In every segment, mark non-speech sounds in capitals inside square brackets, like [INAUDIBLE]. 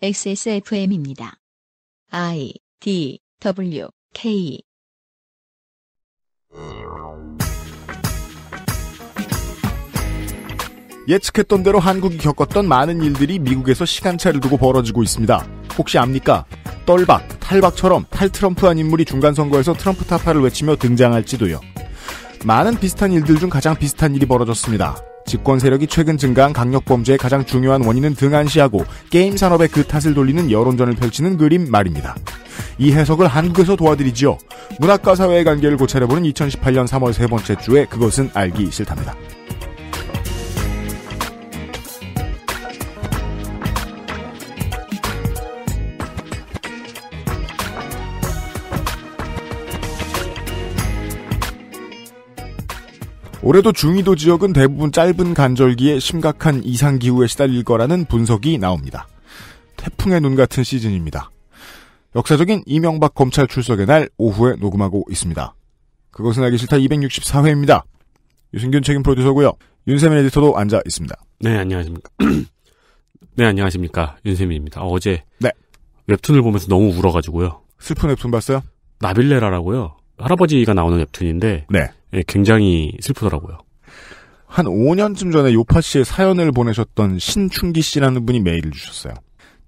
XSFM입니다. I D W K 예측했던 대로 한국이 겪었던 많은 일들이 미국에서 시간차를 두고 벌어지고 있습니다. 혹시 압니까? 떨박, 탈박처럼 탈트럼프한 인물이 중간 선거에서 트럼프 타파를 외치며 등장할지도요. 많은 비슷한 일들 중 가장 비슷한 일이 벌어졌습니다. 집권 세력이 최근 증가한 강력 범죄의 가장 중요한 원인은 등한시하고 게임 산업의그 탓을 돌리는 여론전을 펼치는 그림 말입니다. 이 해석을 한국에서 도와드리지요. 문학과 사회의 관계를 고찰해보는 2018년 3월 세 번째 주에 그것은 알기 싫답니다. 올해도 중위도 지역은 대부분 짧은 간절기에 심각한 이상 기후에 시달릴 거라는 분석이 나옵니다. 태풍의 눈 같은 시즌입니다. 역사적인 이명박 검찰 출석의 날 오후에 녹음하고 있습니다. 그것은 알기 싫다 264회입니다. 유승균 책임 프로듀서고요. 윤세민 에디터도 앉아 있습니다. 네, 안녕하십니까. [CLEARS THROAT] 네, 안녕하십니까. 윤세민입니다. 어, 제 네. 웹툰을 보면서 너무 울어가지고요. 슬픈 웹툰 봤어요? 나빌레라라고요. 할아버지가 나오는 웹툰인데 네. 예, 굉장히 슬프더라고요. 한 5년쯤 전에 요파 씨의 사연을 보내셨던 신충기 씨라는 분이 메일을 주셨어요.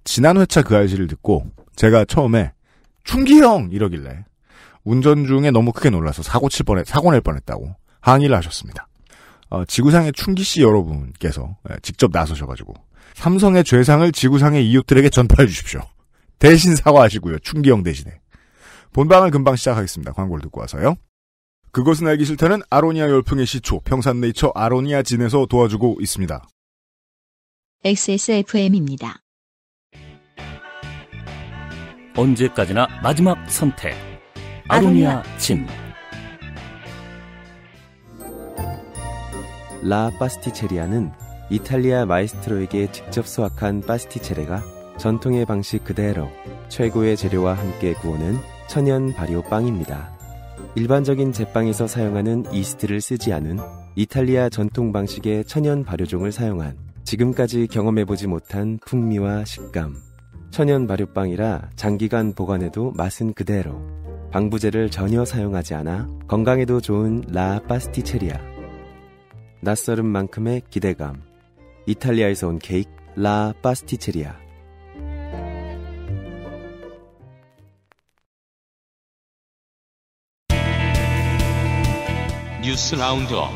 지난 회차 그 아이씨를 듣고 제가 처음에 충기 형 이러길래 운전 중에 너무 크게 놀라서 사고 칠 뻔해 사고 낼 뻔했다고 항의를 하셨습니다. 어, 지구상의 충기 씨 여러분께서 예, 직접 나서셔가지고 삼성의 죄상을 지구상의 이웃들에게 전파해 주십시오. 대신 사과하시고요. 충기 형 대신에. 본방을 금방 시작하겠습니다. 광고를 듣고 와서요. 그것은 알기 싫다는 아로니아 열풍의 시초 평산네이처 아로니아진에서 도와주고 있습니다. XSFM입니다. 언제까지나 마지막 선택 아로니아 진라 파스티체리아는 이탈리아 마이스트로에게 직접 수확한 파스티체레가 전통의 방식 그대로 최고의 재료와 함께 구워낸 천연 발효 빵입니다. 일반적인 제빵에서 사용하는 이스트를 쓰지 않은 이탈리아 전통 방식의 천연 발효종을 사용한 지금까지 경험해보지 못한 풍미와 식감. 천연 발효빵이라 장기간 보관해도 맛은 그대로. 방부제를 전혀 사용하지 않아 건강에도 좋은 라 파스티체리아. 낯설은 만큼의 기대감. 이탈리아에서 온 케이크 라 파스티체리아. 뉴스 라운드업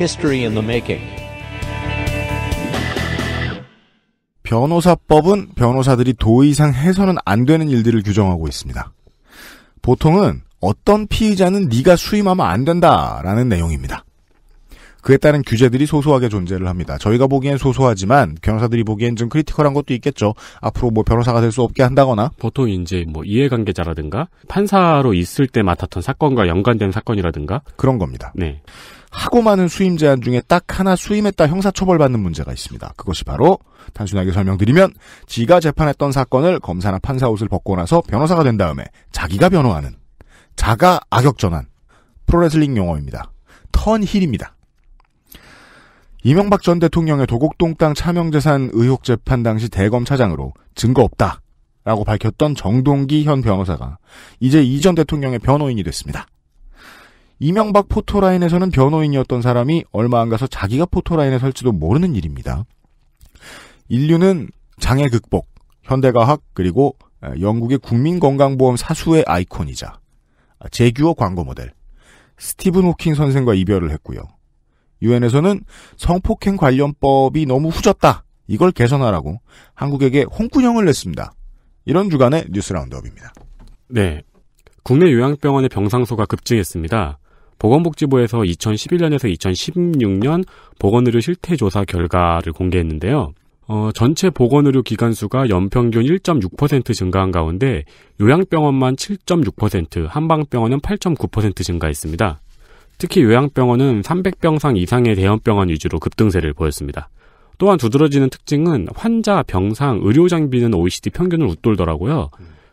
History in 변호사법은 변호사들이 도이상 해서는 안 되는 일들을 규정하고 있습니다. 보통은 어떤 피의자는 네가 수임하면 안 된다라는 내용입니다. 그에 따른 규제들이 소소하게 존재를 합니다. 저희가 보기엔 소소하지만 변호사들이 보기엔 좀 크리티컬한 것도 있겠죠. 앞으로 뭐 변호사가 될 수 없게 한다거나 보통 이제 뭐 이해관계자라든가 판사로 있을 때 맡았던 사건과 연관된 사건이라든가 그런 겁니다. 네. 하고 많은 수임 제한 중에 딱 하나 수임했다 형사처벌받는 문제가 있습니다. 그것이 바로 단순하게 설명드리면 지가 재판했던 사건을 검사나 판사 옷을 벗고 나서 변호사가 된 다음에 자기가 변호하는 자가 악역 전환 프로레슬링 용어입니다. 턴힐입니다. 이명박 전 대통령의 도곡동 땅 차명재산 의혹 재판 당시 대검 차장으로 증거 없다. 라고 밝혔던 정동기 현 변호사가 이제 이 전 대통령의 변호인이 됐습니다. 이명박 포토라인에서는 변호인이었던 사람이 얼마 안 가서 자기가 포토라인에 설지도 모르는 일입니다. 인류는 장애 극복, 현대과학, 그리고 영국의 국민건강보험 사수의 아이콘이자 제규어 광고 모델 스티븐 호킹 선생과 이별을 했고요. 유엔에서는 성폭행 관련법이 너무 후졌다. 이걸 개선하라고 한국에게 홍군형을 냈습니다. 이런 주간의 뉴스 라운드업입니다. 네. 국내 요양병원의 병상수가 급증했습니다. 보건복지부에서 2011년에서 2016년 보건의료 실태조사 결과를 공개했는데요. 어, 전체 보건의료 기관 수가 연평균 1.6% 증가한 가운데 요양병원만 7.6%, 한방병원은 8.9% 증가했습니다. 특히 요양병원은 300병상 이상의 대형병원 위주로 급등세를 보였습니다. 또한 두드러지는 특징은 환자, 병상, 의료 장비는 OECD 평균을 웃돌더라고요.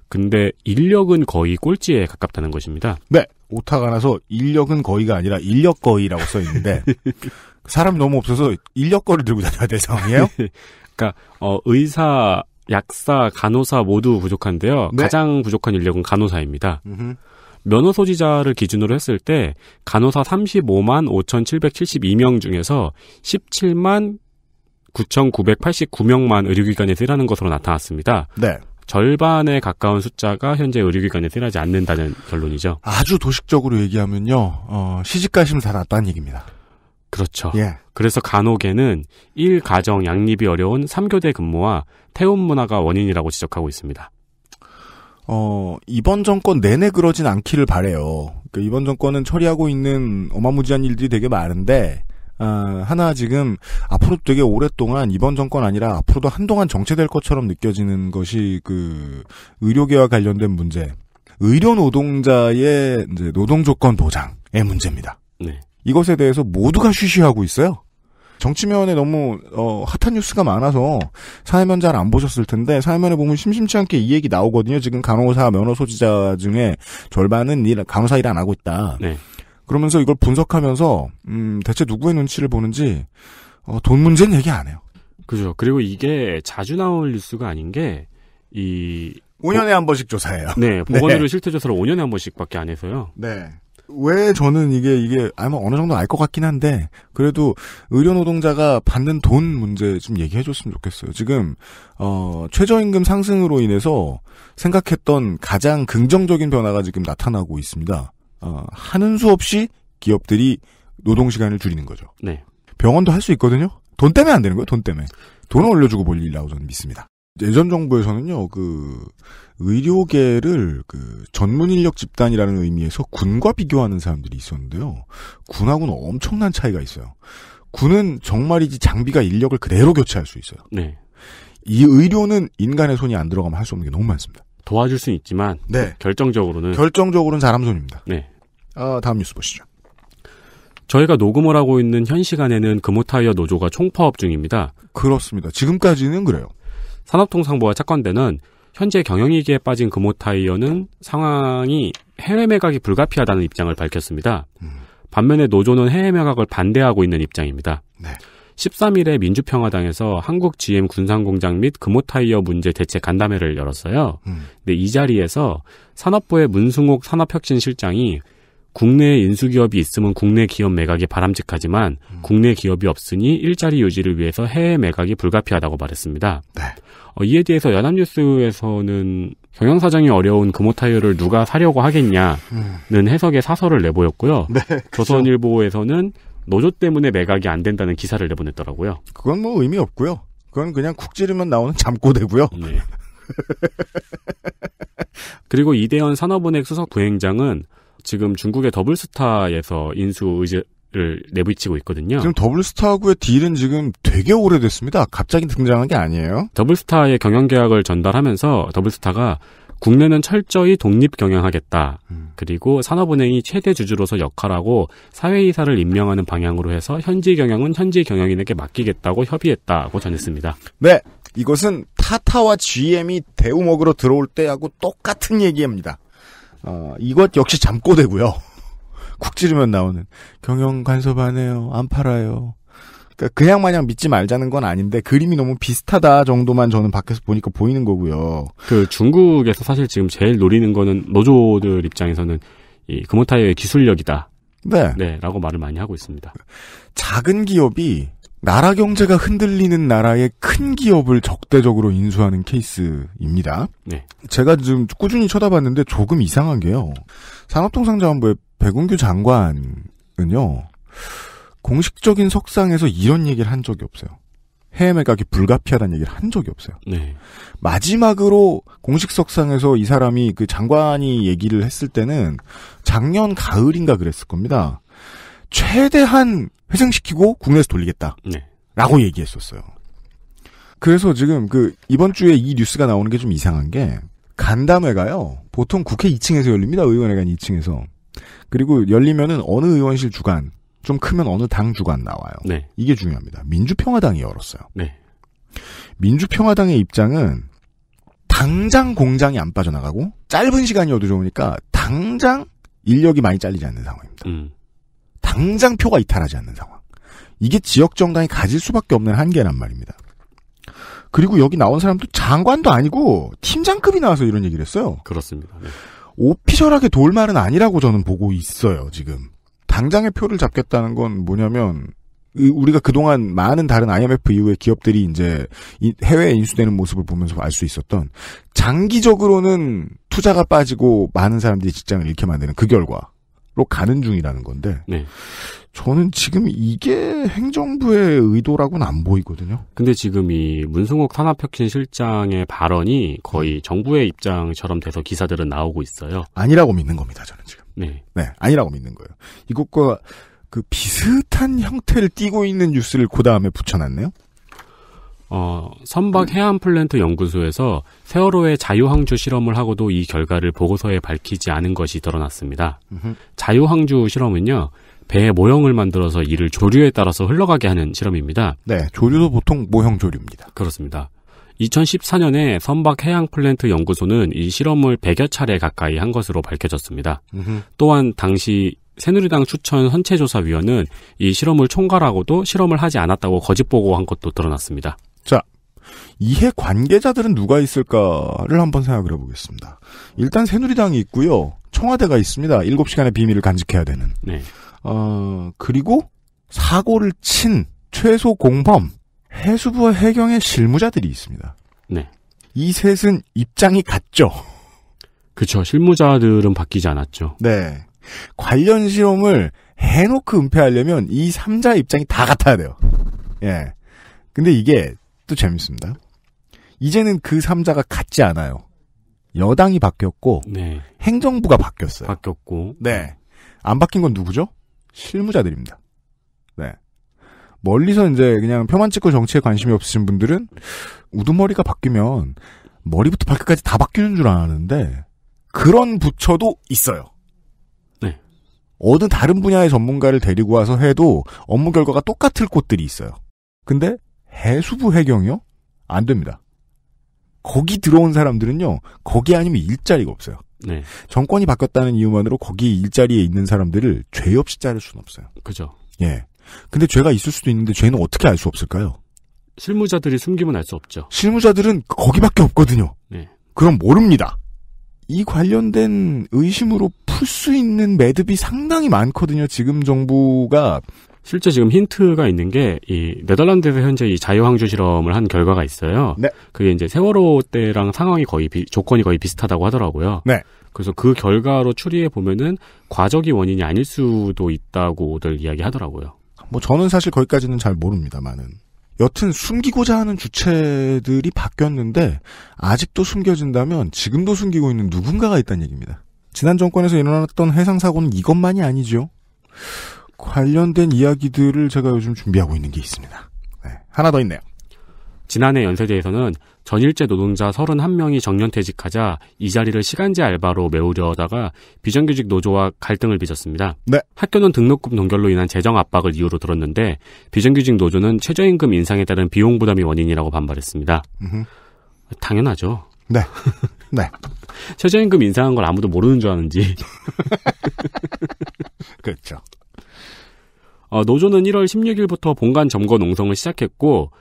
근데 인력은 거의 꼴찌에 가깝다는 것입니다. 네. 오타가 나서 인력은 거의가 아니라 인력 거의라고 써 있는데 [LAUGHS] 사람 너무 없어서 인력 거를 들고 다녀야 될 상황이에요. [LAUGHS] 그러니까 어, 의사, 약사, 간호사 모두 부족한데요. 네. 가장 부족한 인력은 간호사입니다. 면허 소지자를 기준으로 했을 때 간호사 35만 5,772명 중에서 17만 9,989명만 의료기관에서 일하는 것으로 나타났습니다. 네. 절반에 가까운 숫자가 현재 의료기관에서 일하지 않는다는 결론이죠. 아주 도식적으로 얘기하면요, 어, 시집가시면 다 낫다는 얘기입니다. 그렇죠. 예. 그래서 간호계는일 가정 양립이 어려운 3교대 근무와 태움 문화가 원인이라고 지적하고 있습니다. 어, 이번 정권 내내 그러진 않기를 바래요. 그러니까 이번 정권은 처리하고 있는 어마무지한 일들이 되게 많은데 아, 하나 지금 앞으로 되게 오랫동안 이번 정권 아니라 앞으로도 한동안 정체될 것처럼 느껴지는 것이 그 의료계와 관련된 문제, 의료 노동자의 이제 노동 조건 보장의 문제입니다. 네. 이것에 대해서 모두가 쉬쉬하고 있어요. 정치면에 너무 어, 핫한 뉴스가 많아서 사회면 잘 안 보셨을 텐데 사회면에 보면 심심치 않게 이 얘기 나오거든요. 지금 간호사 면허 소지자 중에 절반은 일, 간호사 일 안 하고 있다. 네. 그러면서 이걸 분석하면서 음, 대체 누구의 눈치를 보는지 어, 돈 문제는 얘기 안 해요. 그죠. 그리고 이게 자주 나올 뉴스가 아닌 게 이 5년에 한 번씩 조사해요. 네, [LAUGHS] 보건의료 네. 실태 조사를 5년에 한 번씩밖에 안 해서요. 네. 왜 저는 이게 이게 아마 어느 정도 알 것 같긴 한데 그래도 의료 노동자가 받는 돈 문제 좀 얘기해 줬으면 좋겠어요. 지금 어 최저임금 상승으로 인해서 생각했던 가장 긍정적인 변화가 지금 나타나고 있습니다. 어 하는 수 없이 기업들이 노동 시간을 줄이는 거죠. 네. 병원도 할 수 있거든요. 돈 때문에 안 되는 거예요. 돈 때문에. 돈을 올려주고 볼일 이라고 저는 믿습니다. 예전 정부에서는요, 그, 의료계를 그 전문 인력 집단이라는 의미에서 군과 비교하는 사람들이 있었는데요. 군하고는 엄청난 차이가 있어요. 군은 정말이지 장비가 인력을 그대로 교체할 수 있어요. 네. 이 의료는 인간의 손이 안 들어가면 할 수 없는 게 너무 많습니다. 도와줄 수는 있지만 네. 결정적으로는 결정적으로는 사람 손입니다. 네. 아, 다음 뉴스 보시죠. 저희가 녹음을 하고 있는 현 시간에는 금호타이어 노조가 총파업 중입니다. 그렇습니다. 지금까지는 그래요. 산업통상부와 착건대는 현재 경영위기에 빠진 금호타이어는 상황이 해외 매각이 불가피하다는 입장을 밝혔습니다. 음. 반면에 노조는 해외 매각을 반대하고 있는 입장입니다. 네. 13일에 민주평화당에서 한국 GM 군산공장 및 금호타이어 문제 대책 간담회를 열었어요. 음. 근데 이 자리에서 산업부의 문승옥 산업혁신실장이 국내 인수기업이 있으면 국내 기업 매각이 바람직하지만 음. 국내 기업이 없으니 일자리 유지를 위해서 해외 매각이 불가피하다고 말했습니다. 네. 어, 이에 대해서 연합뉴스에서는 경영사정이 어려운 금호타이어를 누가 사려고 하겠냐는 음. 해석의 사설을 내보였고요. 네, 그렇죠. 조선일보에서는 노조 때문에 매각이 안 된다는 기사를 내보냈더라고요. 그건 뭐 의미 없고요. 그건 그냥 국지르면 나오는 잠꼬대고요. 네. 그리고 이대현 산업은행 수석 부행장은 지금 중국의 더블스타에서 인수 의지를 내부치고 있거든요. 지금 더블스타하고의 딜은 지금 되게 오래됐습니다. 갑자기 등장한 게 아니에요. 더블스타의 경영 계약을 전달하면서 더블스타가 국내는 철저히 독립 경영하겠다. 음. 그리고 산업은행이 최대 주주로서 역할하고 사회이사를 임명하는 방향으로 해서 현지 경영은 현지 경영인에게 맡기겠다고 협의했다고 전했습니다. 네. 이것은 타타와 GM이 대우먹으로 들어올 때하고 똑같은 얘기입니다. 어, 이것 역시 잠꼬대고요. 쿡 [LAUGHS] 찌르면 나오는 경영 간섭하네요. 안 팔아요. 그러니까 그냥 마냥 믿지 말자는 건 아닌데 그림이 너무 비슷하다 정도만 저는 밖에서 보니까 보이는 거고요. 그 중국에서 사실 지금 제일 노리는 거는 노조들 입장에서는 이 금호타이어의 기술력이다. 네. 네. 라고 말을 많이 하고 있습니다. 작은 기업이 나라 경제가 흔들리는 나라의 큰 기업을 적대적으로 인수하는 케이스입니다. 네. 제가 지금 꾸준히 쳐다봤는데 조금 이상한 게요. 산업통상자원부의 백운규 장관은요. 공식적인 석상에서 이런 얘기를 한 적이 없어요. 해외 매각이 불가피하다는 얘기를 한 적이 없어요. 네. 마지막으로 공식석상에서 이 사람이 그 장관이 얘기를 했을 때는 작년 가을인가 그랬을 겁니다. 최대한 회생시키고 국내에서 돌리겠다. 네. 라고 얘기했었어요. 그래서 지금 그 이번 주에 이 뉴스가 나오는 게 좀 이상한 게 간담회가요. 보통 국회 2층에서 열립니다. 의원회관 2층에서. 그리고 열리면은 어느 의원실 주관좀 크면 어느 당주관 나와요. 네. 이게 중요합니다. 민주평화당이 열었어요. 네. 민주평화당의 입장은 당장 공장이 안 빠져나가고 짧은 시간이어도 좋으니까 당장 인력이 많이 잘리지 않는 상황입니다. 음. 당장 표가 이탈하지 않는 상황. 이게 지역 정당이 가질 수밖에 없는 한계란 말입니다. 그리고 여기 나온 사람도 장관도 아니고 팀장급이 나와서 이런 얘기를 했어요. 그렇습니다. 네. 오피셜하게 돌 말은 아니라고 저는 보고 있어요, 지금. 당장의 표를 잡겠다는 건 뭐냐면 우리가 그동안 많은 다른 IMF 이후에 기업들이 이제 해외에 인수되는 모습을 보면서 알 수 있었던 장기적으로는 투자가 빠지고 많은 사람들이 직장을 잃게 만드는 그 결과. 로 가는 중이라는 건데 네. 저는 지금 이게 행정부의 의도라고는 안 보이거든요. 근데 지금 이 문승옥 산업혁신 실장의 발언이 거의 음. 정부의 입장처럼 돼서 기사들은 나오고 있어요. 아니라고 믿는 겁니다, 저는 지금. 네, 네 아니라고 믿는 거예요. 이것과 그 비슷한 형태를 띠고 있는 뉴스를 그 다음에 붙여놨네요. 어, 선박 음. 해안 플랜트 연구소에서 세월호의 자유항주 실험을 하고도 이 결과를 보고서에 밝히지 않은 것이 드러났습니다. 으흠. 자유항주 실험은요, 배의 모형을 만들어서 이를 조류에 따라서 흘러가게 하는 실험입니다. 네, 조류도 보통 모형 조류입니다. 그렇습니다. 2014년에 선박 해양 플랜트 연구소는 이 실험을 100여 차례 가까이 한 것으로 밝혀졌습니다. 으흠. 또한 당시 새누리당 추천 선체조사위원은 이 실험을 총괄하고도 실험을 하지 않았다고 거짓 보고한 것도 드러났습니다. 자, 이해 관계자들은 누가 있을까를 한번 생각을 해보겠습니다. 일단 새누리당이 있고요. 청와대가 있습니다. 7시간의 비밀을 간직해야 되는. 네. 어, 그리고 사고를 친 최소 공범, 해수부와 해경의 실무자들이 있습니다. 네. 이 셋은 입장이 같죠. 그쵸. 실무자들은 바뀌지 않았죠. 네. 관련 실험을 해놓고 은폐하려면 이 3자 입장이 다 같아야 돼요. 예. 근데 이게 또 재밌습니다. 이제는 그 삼자가 같지 않아요. 여당이 바뀌었고 네. 행정부가 바뀌었어요. 바뀌었고 네. 안 바뀐 건 누구죠? 실무자들입니다. 네. 멀리서 이제 그냥 표만 찍고 정치에 관심이 없으신 분들은 우두머리가 바뀌면 머리부터 발끝까지 다 바뀌는 줄 아는데 그런 부처도 있어요. 네. 어느 다른 분야의 전문가를 데리고 와서 해도 업무 결과가 똑같을 곳들이 있어요. 근데 해수부 해경이요? 안 됩니다. 거기 들어온 사람들은요, 거기 아니면 일자리가 없어요. 네. 정권이 바뀌었다는 이유만으로 거기 일자리에 있는 사람들을 죄 없이 자를 수는 없어요. 그죠. 예. 근데 죄가 있을 수도 있는데 죄는 어떻게 알 수 없을까요? 실무자들이 숨기면 알 수 없죠. 실무자들은 거기밖에 없거든요. 네. 그럼 모릅니다. 이 관련된 의심으로 풀 수 있는 매듭이 상당히 많거든요. 지금 정부가 실제 지금 힌트가 있는 게 이 네덜란드에서 현재 이 자유항주 실험을 한 결과가 있어요. 네. 그게 이제 세월호 때랑 상황이 거의 비, 조건이 거의 비슷하다고 하더라고요. 네. 그래서 그 결과로 추리해 보면은 과적이 원인이 아닐 수도 있다고들 이야기하더라고요. 뭐 저는 사실 거기까지는 잘 모릅니다만은 여튼 숨기고자 하는 주체들이 바뀌었는데 아직도 숨겨진다면 지금도 숨기고 있는 누군가가 있다는 얘기입니다. 지난 정권에서 일어났던 해상 사고는 이것만이 아니죠. 관련된 이야기들을 제가 요즘 준비하고 있는 게 있습니다. 네, 하나 더 있네요. 지난해 연세대에서는 전일제 노동자 31명이 정년퇴직하자 이 자리를 시간제 알바로 메우려다가 비정규직 노조와 갈등을 빚었습니다. 네. 학교는 등록금 동결로 인한 재정 압박을 이유로 들었는데 비정규직 노조는 최저임금 인상에 따른 비용 부담이 원인이라고 반발했습니다. 음흠. 당연하죠. 네. [LAUGHS] 네. [LAUGHS] 최저임금 인상한 걸 아무도 모르는 줄 아는지. [LAUGHS] 그렇죠. 어, 노조는 1월 16일부터 본관 점거 농성을 시작했고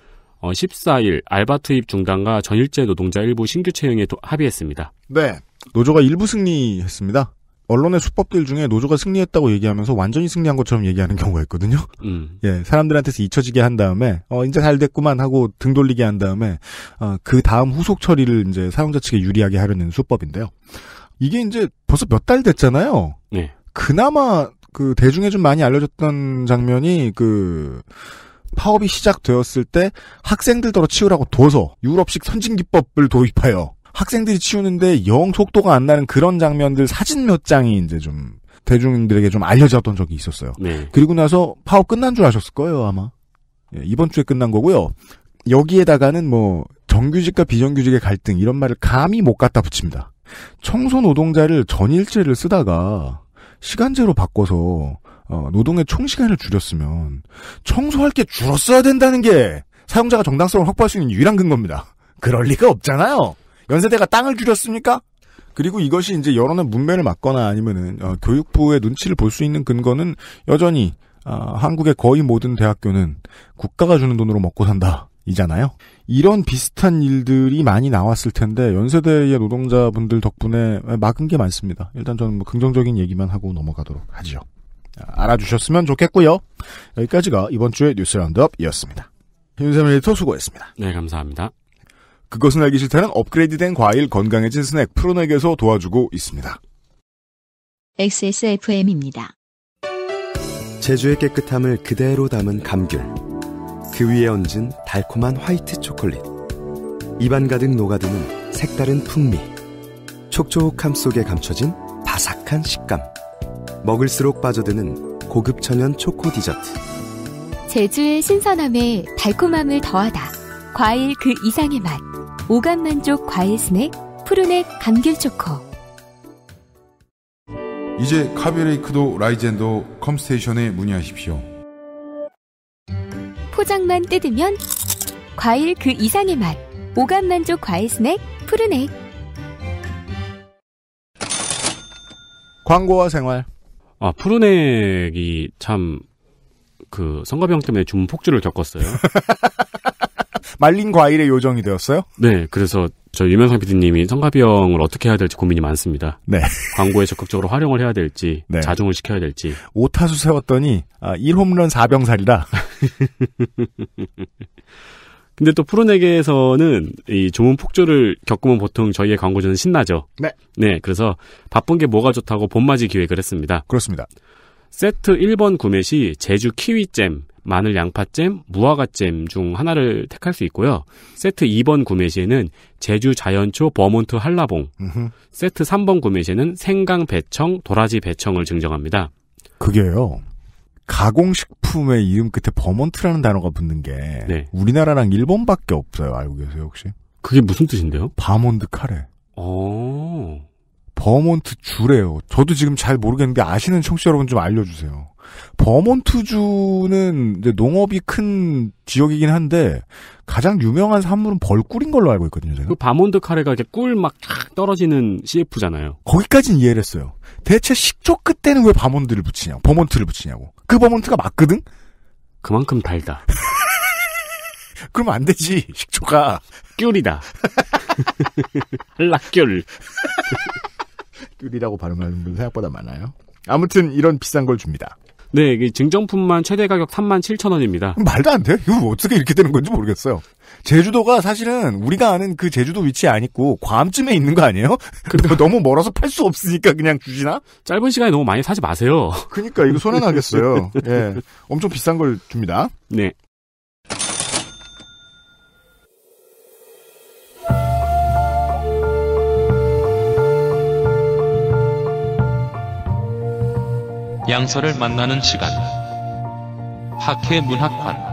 어, 14일 알바 투입 중단과 전일제 노동자 일부 신규 채용에 도, 합의했습니다. 네. 노조가 일부 승리했습니다. 언론의 수법들 중에 노조가 승리했다고 얘기하면서 완전히 승리한 것처럼 얘기하는 경우가 있거든요. 음. [LAUGHS] 예, 사람들한테서 잊혀지게 한 다음에 어 이제 잘 됐구만 하고 등 돌리게 한 다음에 어, 그 다음 후속 처리를 이제 사용자 측에 유리하게 하려는 수법인데요. 이게 이제 벌써 몇 달 됐잖아요. 네. 그나마 그 대중에 좀 많이 알려졌던 장면이 그 파업이 시작되었을 때 학생들더러 치우라고 둬서 유럽식 선진 기법을 도입하여 학생들이 치우는데 영 속도가 안 나는 그런 장면들 사진 몇 장이 이제 좀 대중들에게 좀 알려졌던 적이 있었어요. 네. 그리고 나서 파업 끝난 줄 아셨을 거예요 아마 예, 이번 주에 끝난 거고요. 여기에다가는 뭐 정규직과 비정규직의 갈등 이런 말을 감히 못 갖다 붙입니다. 청소 노동자를 전일제를 쓰다가 시간제로 바꿔서 어, 노동의 총 시간을 줄였으면 청소할 게 줄었어야 된다는 게 사용자가 정당성을 확보할 수 있는 유일한 근거입니다. 그럴 리가 없잖아요. 연세대가 땅을 줄였습니까? 그리고 이것이 이제 여론의 문맥을 막거나 아니면은 어, 교육부의 눈치를 볼 수 있는 근거는 여전히 어, 한국의 거의 모든 대학교는 국가가 주는 돈으로 먹고 산다. 이잖아요. 이런 비슷한 일들이 많이 나왔을 텐데 연세대의 노동자분들 덕분에 막은 게 많습니다. 일단 저는 뭐 긍정적인 얘기만 하고 넘어가도록 하죠 알아주셨으면 좋겠고요. 여기까지가 이번 주의 뉴스 라운드업이었습니다. 윤세민 리터 수고했습니다. 네, 감사합니다. 그것은 알기 싫다는 업그레이드된 과일 건강해진 스낵 프로넥에서 도와주고 있습니다. XSFM입니다. 제주의 깨끗함을 그대로 담은 감귤. 그 위에 얹은 달콤한 화이트 초콜릿. 입안 가득 녹아드는 색다른 풍미. 촉촉함 속에 감춰진 바삭한 식감. 먹을수록 빠져드는 고급 천연 초코 디저트. 제주의 신선함에 달콤함을 더하다. 과일 그 이상의 맛. 오감 만족 과일 스낵 푸르넥 감귤 초코. 이제 카비레이크도 라이젠도 컴스테이션에 문의하십시오. 포장만 뜯으면 과일 그 이상의 맛. 오감 만족 과일 스낵 푸르넥. 광고와 생활. 아, 푸르넥이 참그 성가병 때문에 주문 폭주를 겪었어요. [LAUGHS] 말린 과일의 요정이 되었어요? 네, 그래서 저 유명상 PD님이 성가병을 어떻게 해야 될지 고민이 많습니다. 네. 광고에 적극적으로 활용을 해야 될지, 네. 자중을 시켜야 될지. 오타수 세웠더니 아, 1홈런 4병살이다. [LAUGHS] [LAUGHS] 근데 또 프로네게에서는 이 조문 폭주를 겪으면 보통 저희의 광고주는 신나죠. 네. 네, 그래서 바쁜 게 뭐가 좋다고 봄맞이 기획을 했습니다. 그렇습니다. 세트 1번 구매 시 제주 키위잼, 마늘 양파잼, 무화과잼 중 하나를 택할 수 있고요. 세트 2번 구매 시에는 제주 자연초 버몬트 한라봉, 으흠. 세트 3번 구매 시에는 생강 배청, 도라지 배청을 증정합니다. 그게요. 가공식품의 이름 끝에 버먼트라는 단어가 붙는 게 네. 우리나라랑 일본밖에 없어요. 알고 계세요 혹시? 그게 무슨 뜻인데요? 바몬드 카레. 오. 어. 버몬트 주래요. 저도 지금 잘 모르겠는데 아시는 청취자 여러분 좀 알려주세요. 버몬트 주는 농업이 큰 지역이긴 한데 가장 유명한 산물은 벌꿀인 걸로 알고 있거든요, 제가. 그 바몬드 카레가 이렇게 꿀막 떨어지는 CF잖아요. 거기까진 이해를 했어요. 대체 식초 끝에는 왜 바몬드를 붙이냐, 버몬트를 붙이냐고. 그 버몬트가 맞거든? 그만큼 달다. [LAUGHS] 그러면 안 되지, 식초가. 귤이다. [LAUGHS] 한락귤. 귤이라고 발음하는 분 생각보다 많아요. 아무튼 이런 비싼 걸 줍니다. 네, 이게 증정품만 최대 가격 3만 7천 원입니다. 말도 안 돼. 이거 어떻게 이렇게 되는 건지 모르겠어요. 제주도가 사실은 우리가 아는 그 제주도 위치에 안 있고 괌쯤에 있는 거 아니에요? [LAUGHS] 그러니까 너무 멀어서 팔 수 없으니까 그냥 주시나? 짧은 시간에 너무 많이 사지 마세요. 그러니까 이거 손해나겠어요. [LAUGHS] 예, 네, 엄청 비싼 걸 줍니다. 네. 양서를 만나는 시간. 학회 문학관.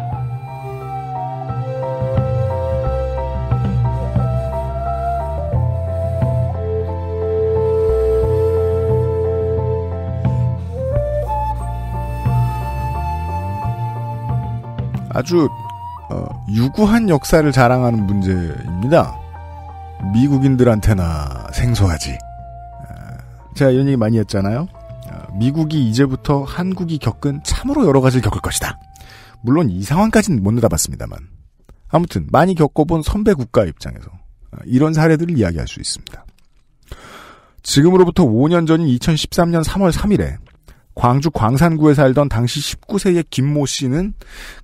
아주 어, 유구한 역사를 자랑하는 문제입니다. 미국인들한테나 생소하지. 아, 제가 이런 얘기 많이 했잖아요. 미국이 이제부터 한국이 겪은 참으로 여러 가지를 겪을 것이다. 물론 이 상황까지는 못 내다봤습니다만. 아무튼 많이 겪어본 선배 국가 입장에서 아, 이런 사례들을 이야기할 수 있습니다. 지금으로부터 5년 전인 2013년 3월 3일에 광주 광산구에 살던 당시 19세의 김모 씨는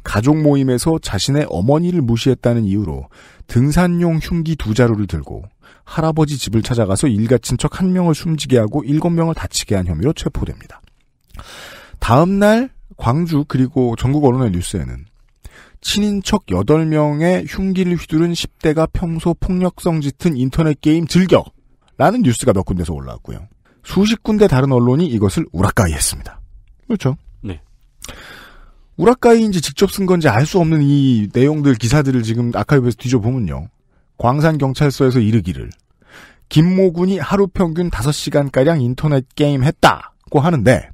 가족 모임에서 자신의 어머니를 무시했다는 이유로 등산용 흉기 두 자루를 들고 할아버지 집을 찾아가서 일가친 척한 명을 숨지게 하고 일곱 명을 다치게 한 혐의로 체포됩니다. 다음 날 광주 그리고 전국 언론의 뉴스에는 친인척 8명의 흉기를 휘두른 10대가 평소 폭력성 짙은 인터넷 게임 즐겨! 라는 뉴스가 몇 군데서 올라왔고요. 수십 군데 다른 언론이 이것을 우라카이 했습니다. 그렇죠. 네. 우라카이인지 직접 쓴 건지 알 수 없는 이 내용들, 기사들을 지금 아카이브에서 뒤져보면요. 광산경찰서에서 이르기를 김모 군이 하루 평균 5시간가량 인터넷 게임 했다고 하는데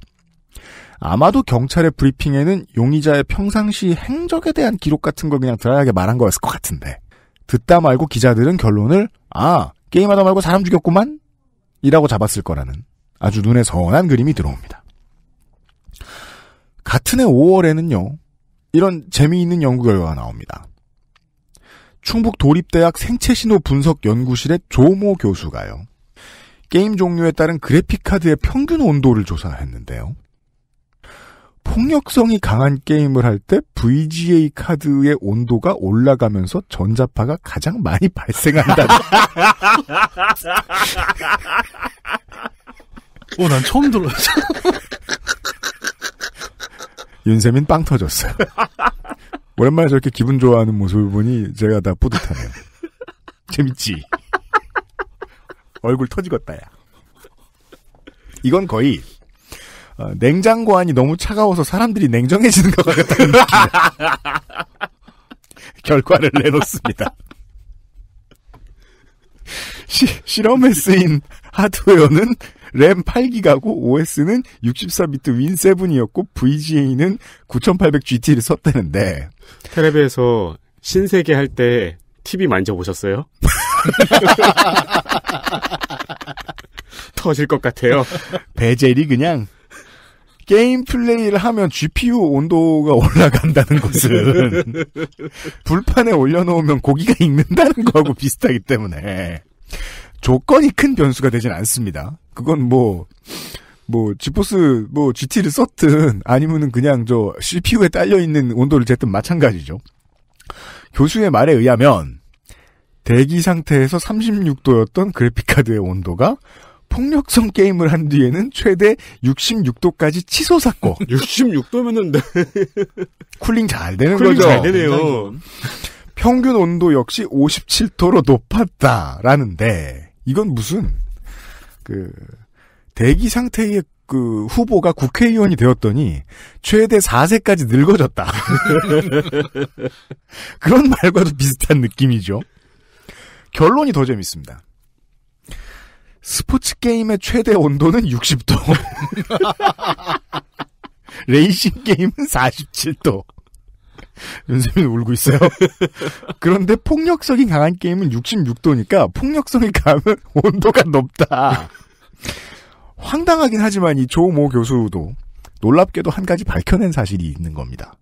아마도 경찰의 브리핑에는 용의자의 평상시 행적에 대한 기록 같은 걸 그냥 드라이하게 말한 거였을 것 같은데 듣다 말고 기자들은 결론을 아 게임하다 말고 사람 죽였구만 이라고 잡았을 거라는 아주 눈에 선한 그림이 들어옵니다. 같은 해 5월에는요 이런 재미있는 연구 결과가 나옵니다. 충북 도립대학 생체신호 분석 연구실의 조모 교수가요. 게임 종류에 따른 그래픽카드의 평균 온도를 조사했는데요. 폭력성이 강한 게임을 할 때 VGA 카드의 온도가 올라가면서 전자파가 가장 많이 [LAUGHS] 발생한다. 어, 난 처음 들었어. 윤세민 빵 터졌어요. 오랜만에 저렇게 기분 좋아하는 모습을 보니 제가 다 뿌듯하네요. [LAUGHS] 재밌지? 얼굴 터지겠다, 야. 이건 거의, 어, 냉장고 안이 너무 차가워서 사람들이 냉정해지는 것 같다는 [LAUGHS] 결과를 내놓습니다. 시, 실험에 쓰인 하드웨어는 램 8기가고 OS는 64비트 윈7이었고 VGA는 9800GT를 썼다는데 테레비에서 신세계 할 때 TV 만져보셨어요? [LAUGHS] 터질 것 같아요. 베젤이 그냥 게임 플레이를 하면 GPU 온도가 올라간다는 것은 [LAUGHS] 불판에 올려놓으면 고기가 익는다는 거하고 비슷하기 때문에 조건이 큰 변수가 되진 않습니다. 그건 뭐, 뭐, 지포스, 뭐, GT를 썼든, 아니면은 그냥 저, CPU에 딸려있는 온도를 쟀든 마찬가지죠. 교수의 말에 의하면, 대기 상태에서 36도였던 그래픽카드의 온도가 폭력성 게임을 한 뒤에는 최대 66도까지 치솟았고. 66도면은, [LAUGHS] 네. 쿨링 잘 되는 쿨링 거죠. 잘 되네요. 평균 온도 역시 57도로 높았다라는데, 이건 무슨, 그 대기 상태의 그 후보가 국회의원이 되었더니 최대 4세까지 늙어졌다. [LAUGHS] 그런 말과도 비슷한 느낌이죠. 결론이 더 재밌습니다. 스포츠 게임의 최대 온도는 60도. [LAUGHS] 레이싱 게임은 47도. [LAUGHS] 윤세민 울고 있어요. [LAUGHS] 그런데 폭력성이 강한 게임은 66도니까 폭력성이 강은 [LAUGHS] 온도가 높다. 황당하긴 하지만 이 조모 교수도 놀랍게도 한 가지 밝혀낸 사실이 있는 겁니다.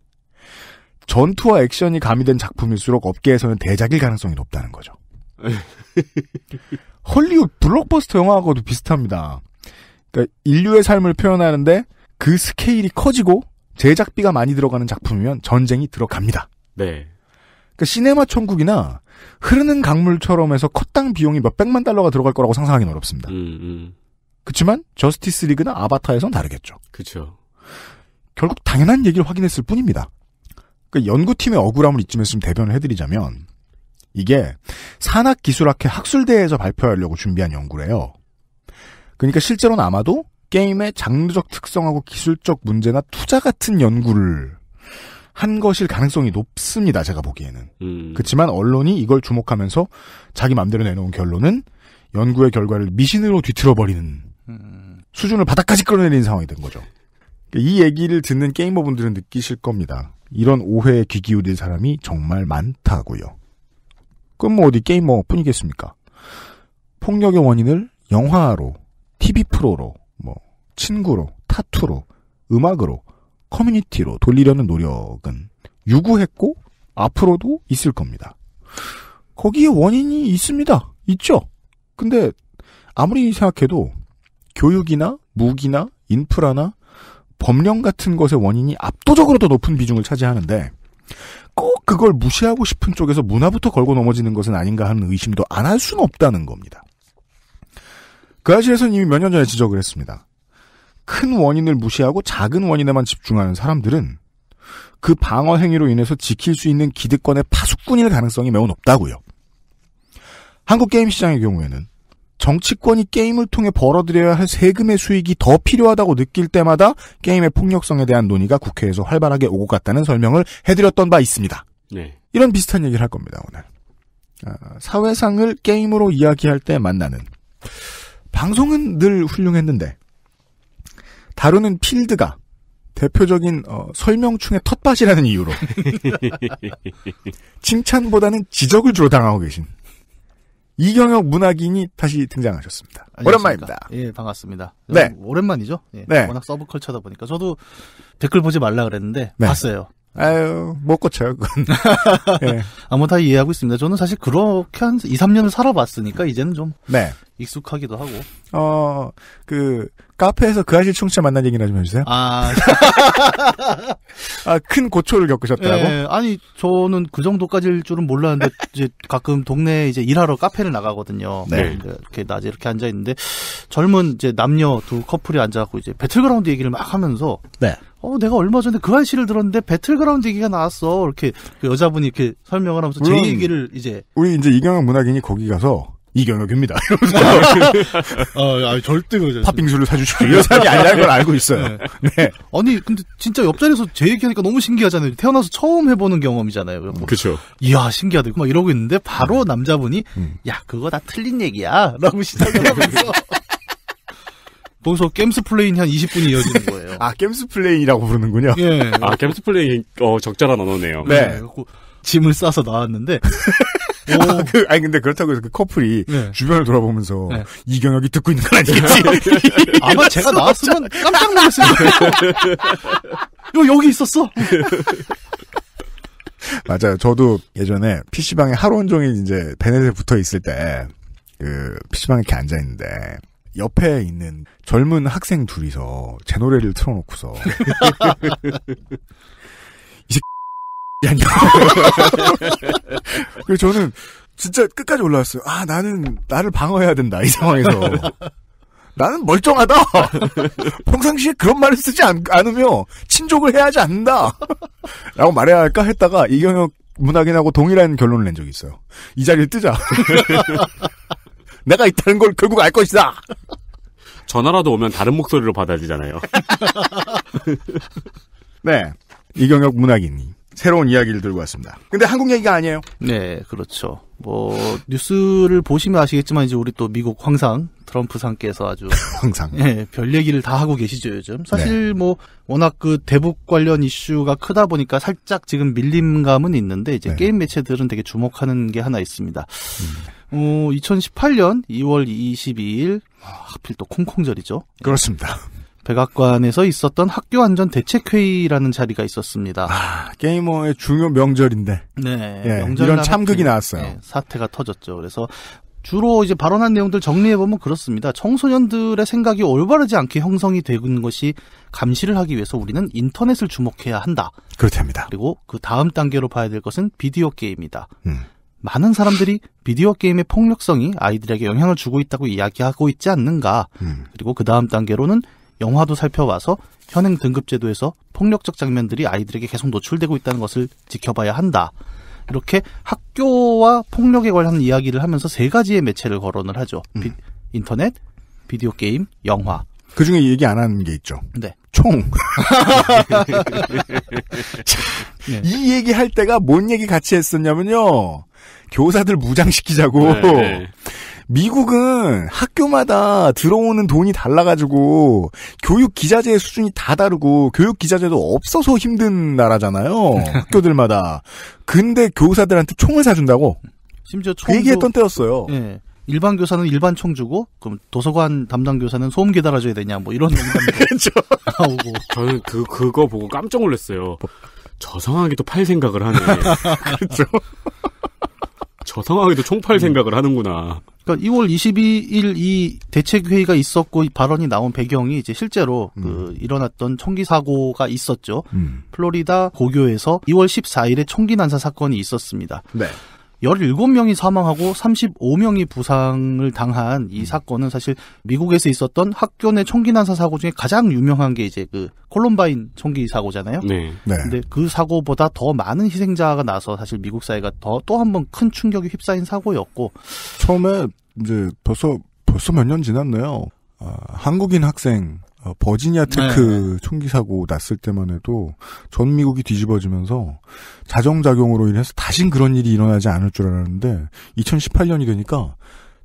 전투와 액션이 가미된 작품일수록 업계에서는 대작일 가능성이 높다는 거죠. 헐리우드 블록버스터 영화하고도 비슷합니다. 그러니까 인류의 삶을 표현하는데 그 스케일이 커지고 제작비가 많이 들어가는 작품이면 전쟁이 들어갑니다. 네. 그러니까 시네마 천국이나 흐르는 강물처럼 해서 컷당 비용이 몇백만 달러가 들어갈 거라고 상상하기는 어렵습니다. 음, 음. 그렇지만 저스티스 리그나 아바타에선 다르겠죠. 그렇죠. 결국 당연한 얘기를 확인했을 뿐입니다. 그 연구팀의 억울함을 이쯤에 좀 대변을 해드리자면 이게 산학기술학회 학술대회에서 발표하려고 준비한 연구래요. 그러니까 실제로는 아마도 게임의 장르적 특성하고 기술적 문제나 투자 같은 연구를 한 것일 가능성이 높습니다. 제가 보기에는. 음. 그렇지만 언론이 이걸 주목하면서 자기 맘대로 내놓은 결론은 연구의 결과를 미신으로 뒤틀어버리는 음. 수준을 바닥까지 끌어내린 상황이 된 거죠. 이 얘기를 듣는 게이머분들은 느끼실 겁니다. 이런 오해에 귀 기울일 사람이 정말 많다고요. 그럼 뭐 어디 게이머뿐이겠습니까? 폭력의 원인을 영화로, TV 프로로, 뭐 친구로, 타투로, 음악으로, 커뮤니티로 돌리려는 노력은 유구했고 앞으로도 있을 겁니다. 거기에 원인이 있습니다. 있죠. 근데 아무리 생각해도 교육이나 무기나 인프라나 법령 같은 것의 원인이 압도적으로 더 높은 비중을 차지하는데 꼭 그걸 무시하고 싶은 쪽에서 문화부터 걸고 넘어지는 것은 아닌가 하는 의심도 안 할 수는 없다는 겁니다. 그 아실에서는 이미 몇 년 전에 지적을 했습니다. 큰 원인을 무시하고 작은 원인에만 집중하는 사람들은 그 방어 행위로 인해서 지킬 수 있는 기득권의 파수꾼일 가능성이 매우 높다고요. 한국 게임 시장의 경우에는 정치권이 게임을 통해 벌어들여야 할 세금의 수익이 더 필요하다고 느낄 때마다 게임의 폭력성에 대한 논의가 국회에서 활발하게 오고 갔다는 설명을 해드렸던 바 있습니다. 네. 이런 비슷한 얘기를 할 겁니다 오늘. 아, 사회상을 게임으로 이야기할 때 만나는 방송은 늘 훌륭했는데 다루는 필드가 대표적인 어, 설명충의 텃밭이라는 이유로 [LAUGHS] 칭찬보다는 지적을 주로 당하고 계신 이경혁 문학인이 다시 등장하셨습니다. 안녕하십니까. 오랜만입니다. 예, 반갑습니다. 네. 오랜만이죠? 예, 네. 워낙 서브컬쳐다 보니까 저도 댓글 보지 말라 그랬는데 네. 봤어요. 아유, 못 고쳐요, 그건. 네. [LAUGHS] 아무 다 이해하고 있습니다. 저는 사실 그렇게 한 2, 3년을 살아봤으니까 이제는 좀 네. 익숙하기도 하고. 어, 그 카페에서 그 아실 청취자 만난 얘기나 좀 해주세요. 아, [LAUGHS] 아, 큰 고초를 겪으셨다고? 네, 예, 예. 아니 저는 그 정도까지일 줄은 몰랐는데 이제 가끔 동네 이제 일하러 카페를 나가거든요. 네. 네 이렇게 낮에 이렇게 앉아 있는데 젊은 이제 남녀 두 커플이 앉아갖고 이제 배틀그라운드 얘기를 막 하면서. 네. 어, 내가 얼마 전에 그아저씨를 들었는데 배틀그라운드 얘기가 나왔어. 이렇게 그 여자분이 이렇게 설명을 하면서 제 얘기를 이제 우리 이제 이경혁 문학인이 거기 가서 이경혁입니다. [LAUGHS] 어, 아, 절대 그러죠. 팥빙수를 사주시고 이런 사이 아니라는 걸 알고 있어요. 네. 네. 아니 근데 진짜 옆자리에서 제 얘기하니까 너무 신기하잖아요. 태어나서 처음 해보는 경험이잖아요. 뭐. 그렇죠. 이야 신기하다. 막 이러고 있는데 바로 음. 남자분이 음. 야 그거 다 틀린 얘기야라고 시작을 하면서. [LAUGHS] 거기서 겜스 플레인 한 20분이 이어지는 거예요. 아, 겜스 플레인이라고 부르는군요. 예. 아, 겜스 플레인 어 적절한 언어네요. 네. 예, 그래서 짐을 싸서 나왔는데 [LAUGHS] 아, 그, 아니 근데 그렇다고 해서 그 커플이 네. 주변을 돌아보면서 네. 예. 이경혁이 듣고 있는 건 아니겠지? [LAUGHS] 아마 제가 나왔으면 깜짝 놀랐을 거예요. 요 [LAUGHS] 여기 있었어. 맞아요. 저도 예전에 PC방에 하루 온종일 이제 베넷에 붙어 있을 때, 그, PC방에 이렇게 앉아있는데, 옆에 있는 젊은 학생 둘이서 제 노래를 틀어놓고서 [LAUGHS] 이제 [LAUGHS] 그래서 저는 진짜 끝까지 올라왔어요. 아 나는 나를 방어해야 된다 이 상황에서 나는 멀쩡하다. [LAUGHS] 평상시에 그런 말을 쓰지 않, 으며 친족을 해야 하지 않는다. 라고 말해야 할까 했다가 이경혁 문학인하고 동일한 결론을 낸 적이 있어요. 이 자리를 뜨자. 내가 있다는 걸 결국 알 것이다. 전화라도 오면 다른 목소리로 받아주잖아요. [LAUGHS] 네. 이경혁 문학인님. 새로운 이야기를 들고 왔습니다. 근데 한국 얘기가 아니에요. 네, 그렇죠. 뭐 뉴스를 보시면 아시겠지만 이제 우리 또 미국 황상 트럼프 상께서 아주 [LAUGHS] 황상 예, 별 얘기를 다 하고 계시죠, 요즘. 사실 네. 뭐 워낙 그 대북 관련 이슈가 크다 보니까 살짝 지금 밀림감은 있는데 이제 네. 게임 매체들은 되게 주목하는 게 하나 있습니다. 음. 어, 2018년 2월 22일 아, 하필 또 콩콩절이죠. 그렇습니다. 백악관에서 있었던 학교 안전 대책회의라는 자리가 있었습니다. 아, 게이머의 중요 명절인데. 네. 예, 이런 참극이 나왔어요. 네, 사태가 터졌죠. 그래서 주로 이제 발언한 내용들 정리해 보면 그렇습니다. 청소년들의 생각이 올바르지 않게 형성이 되는 것이 감시를 하기 위해서 우리는 인터넷을 주목해야 한다. 그렇답니다. 그리고 그 다음 단계로 봐야 될 것은 비디오 게임이다. 음. 많은 사람들이 비디오 게임의 폭력성이 아이들에게 영향을 주고 있다고 이야기하고 있지 않는가. 음. 그리고 그 다음 단계로는 영화도 살펴봐서 현행 등급제도에서 폭력적 장면들이 아이들에게 계속 노출되고 있다는 것을 지켜봐야 한다. 이렇게 학교와 폭력에 관한 이야기를 하면서 세 가지의 매체를 거론을 하죠. 음. 비, 인터넷, 비디오 게임, 영화. 그 중에 얘기 안 하는 게 있죠. 네. 총. [LAUGHS] 자, 네. 이 얘기 할 때가 뭔 얘기 같이 했었냐면요. 교사들 무장시키자고. 네, 네. 미국은 학교마다 들어오는 돈이 달라가지고 교육 기자재 의 수준이 다 다르고 교육 기자재도 없어서 힘든 나라잖아요. [LAUGHS] 학교들마다. 근데 교사들한테 총을 사준다고. 심지어 총그 얘기했던 때였어요. 네. 일반 교사는 일반 총 주고 그럼 도서관 담당 교사는 소음 기다려 줘야 되냐 뭐 이런 [LAUGHS] 그렇죠. 나오고 저는 그 그거 보고 깜짝 놀랐어요. 저 상황에도 팔 생각을 하네. [LAUGHS] 그렇죠. 저 상황에도 총팔 음. 생각을 하는구나. 그러니까 2월 22일 이 대책회의가 있었고 발언이 나온 배경이 이제 실제로 그 음. 그 일어났던 총기 사고가 있었죠. 음. 플로리다 고교에서 2월 14일에 총기 난사 사건이 있었습니다. 네. 열일곱 명이 사망하고 삼십오 명이 부상을 당한 이 사건은 사실 미국에서 있었던 학교 내 총기 난사 사고 중에 가장 유명한 게 이제 그 콜롬바인 총기 사고잖아요. 네. 네. 근데 그 사고보다 더 많은 희생자가 나서 사실 미국 사회가 더 또 한 번 큰충격이 휩싸인 사고였고 처음에 이제 벌써 벌써 몇 년 지났네요. 어, 한국인 학생 어, 버지니아 테크 네. 총기 사고 났을 때만 해도 전 미국이 뒤집어지면서 자정작용으로 인해서 다신 그런 일이 일어나지 않을 줄 알았는데 2018년이 되니까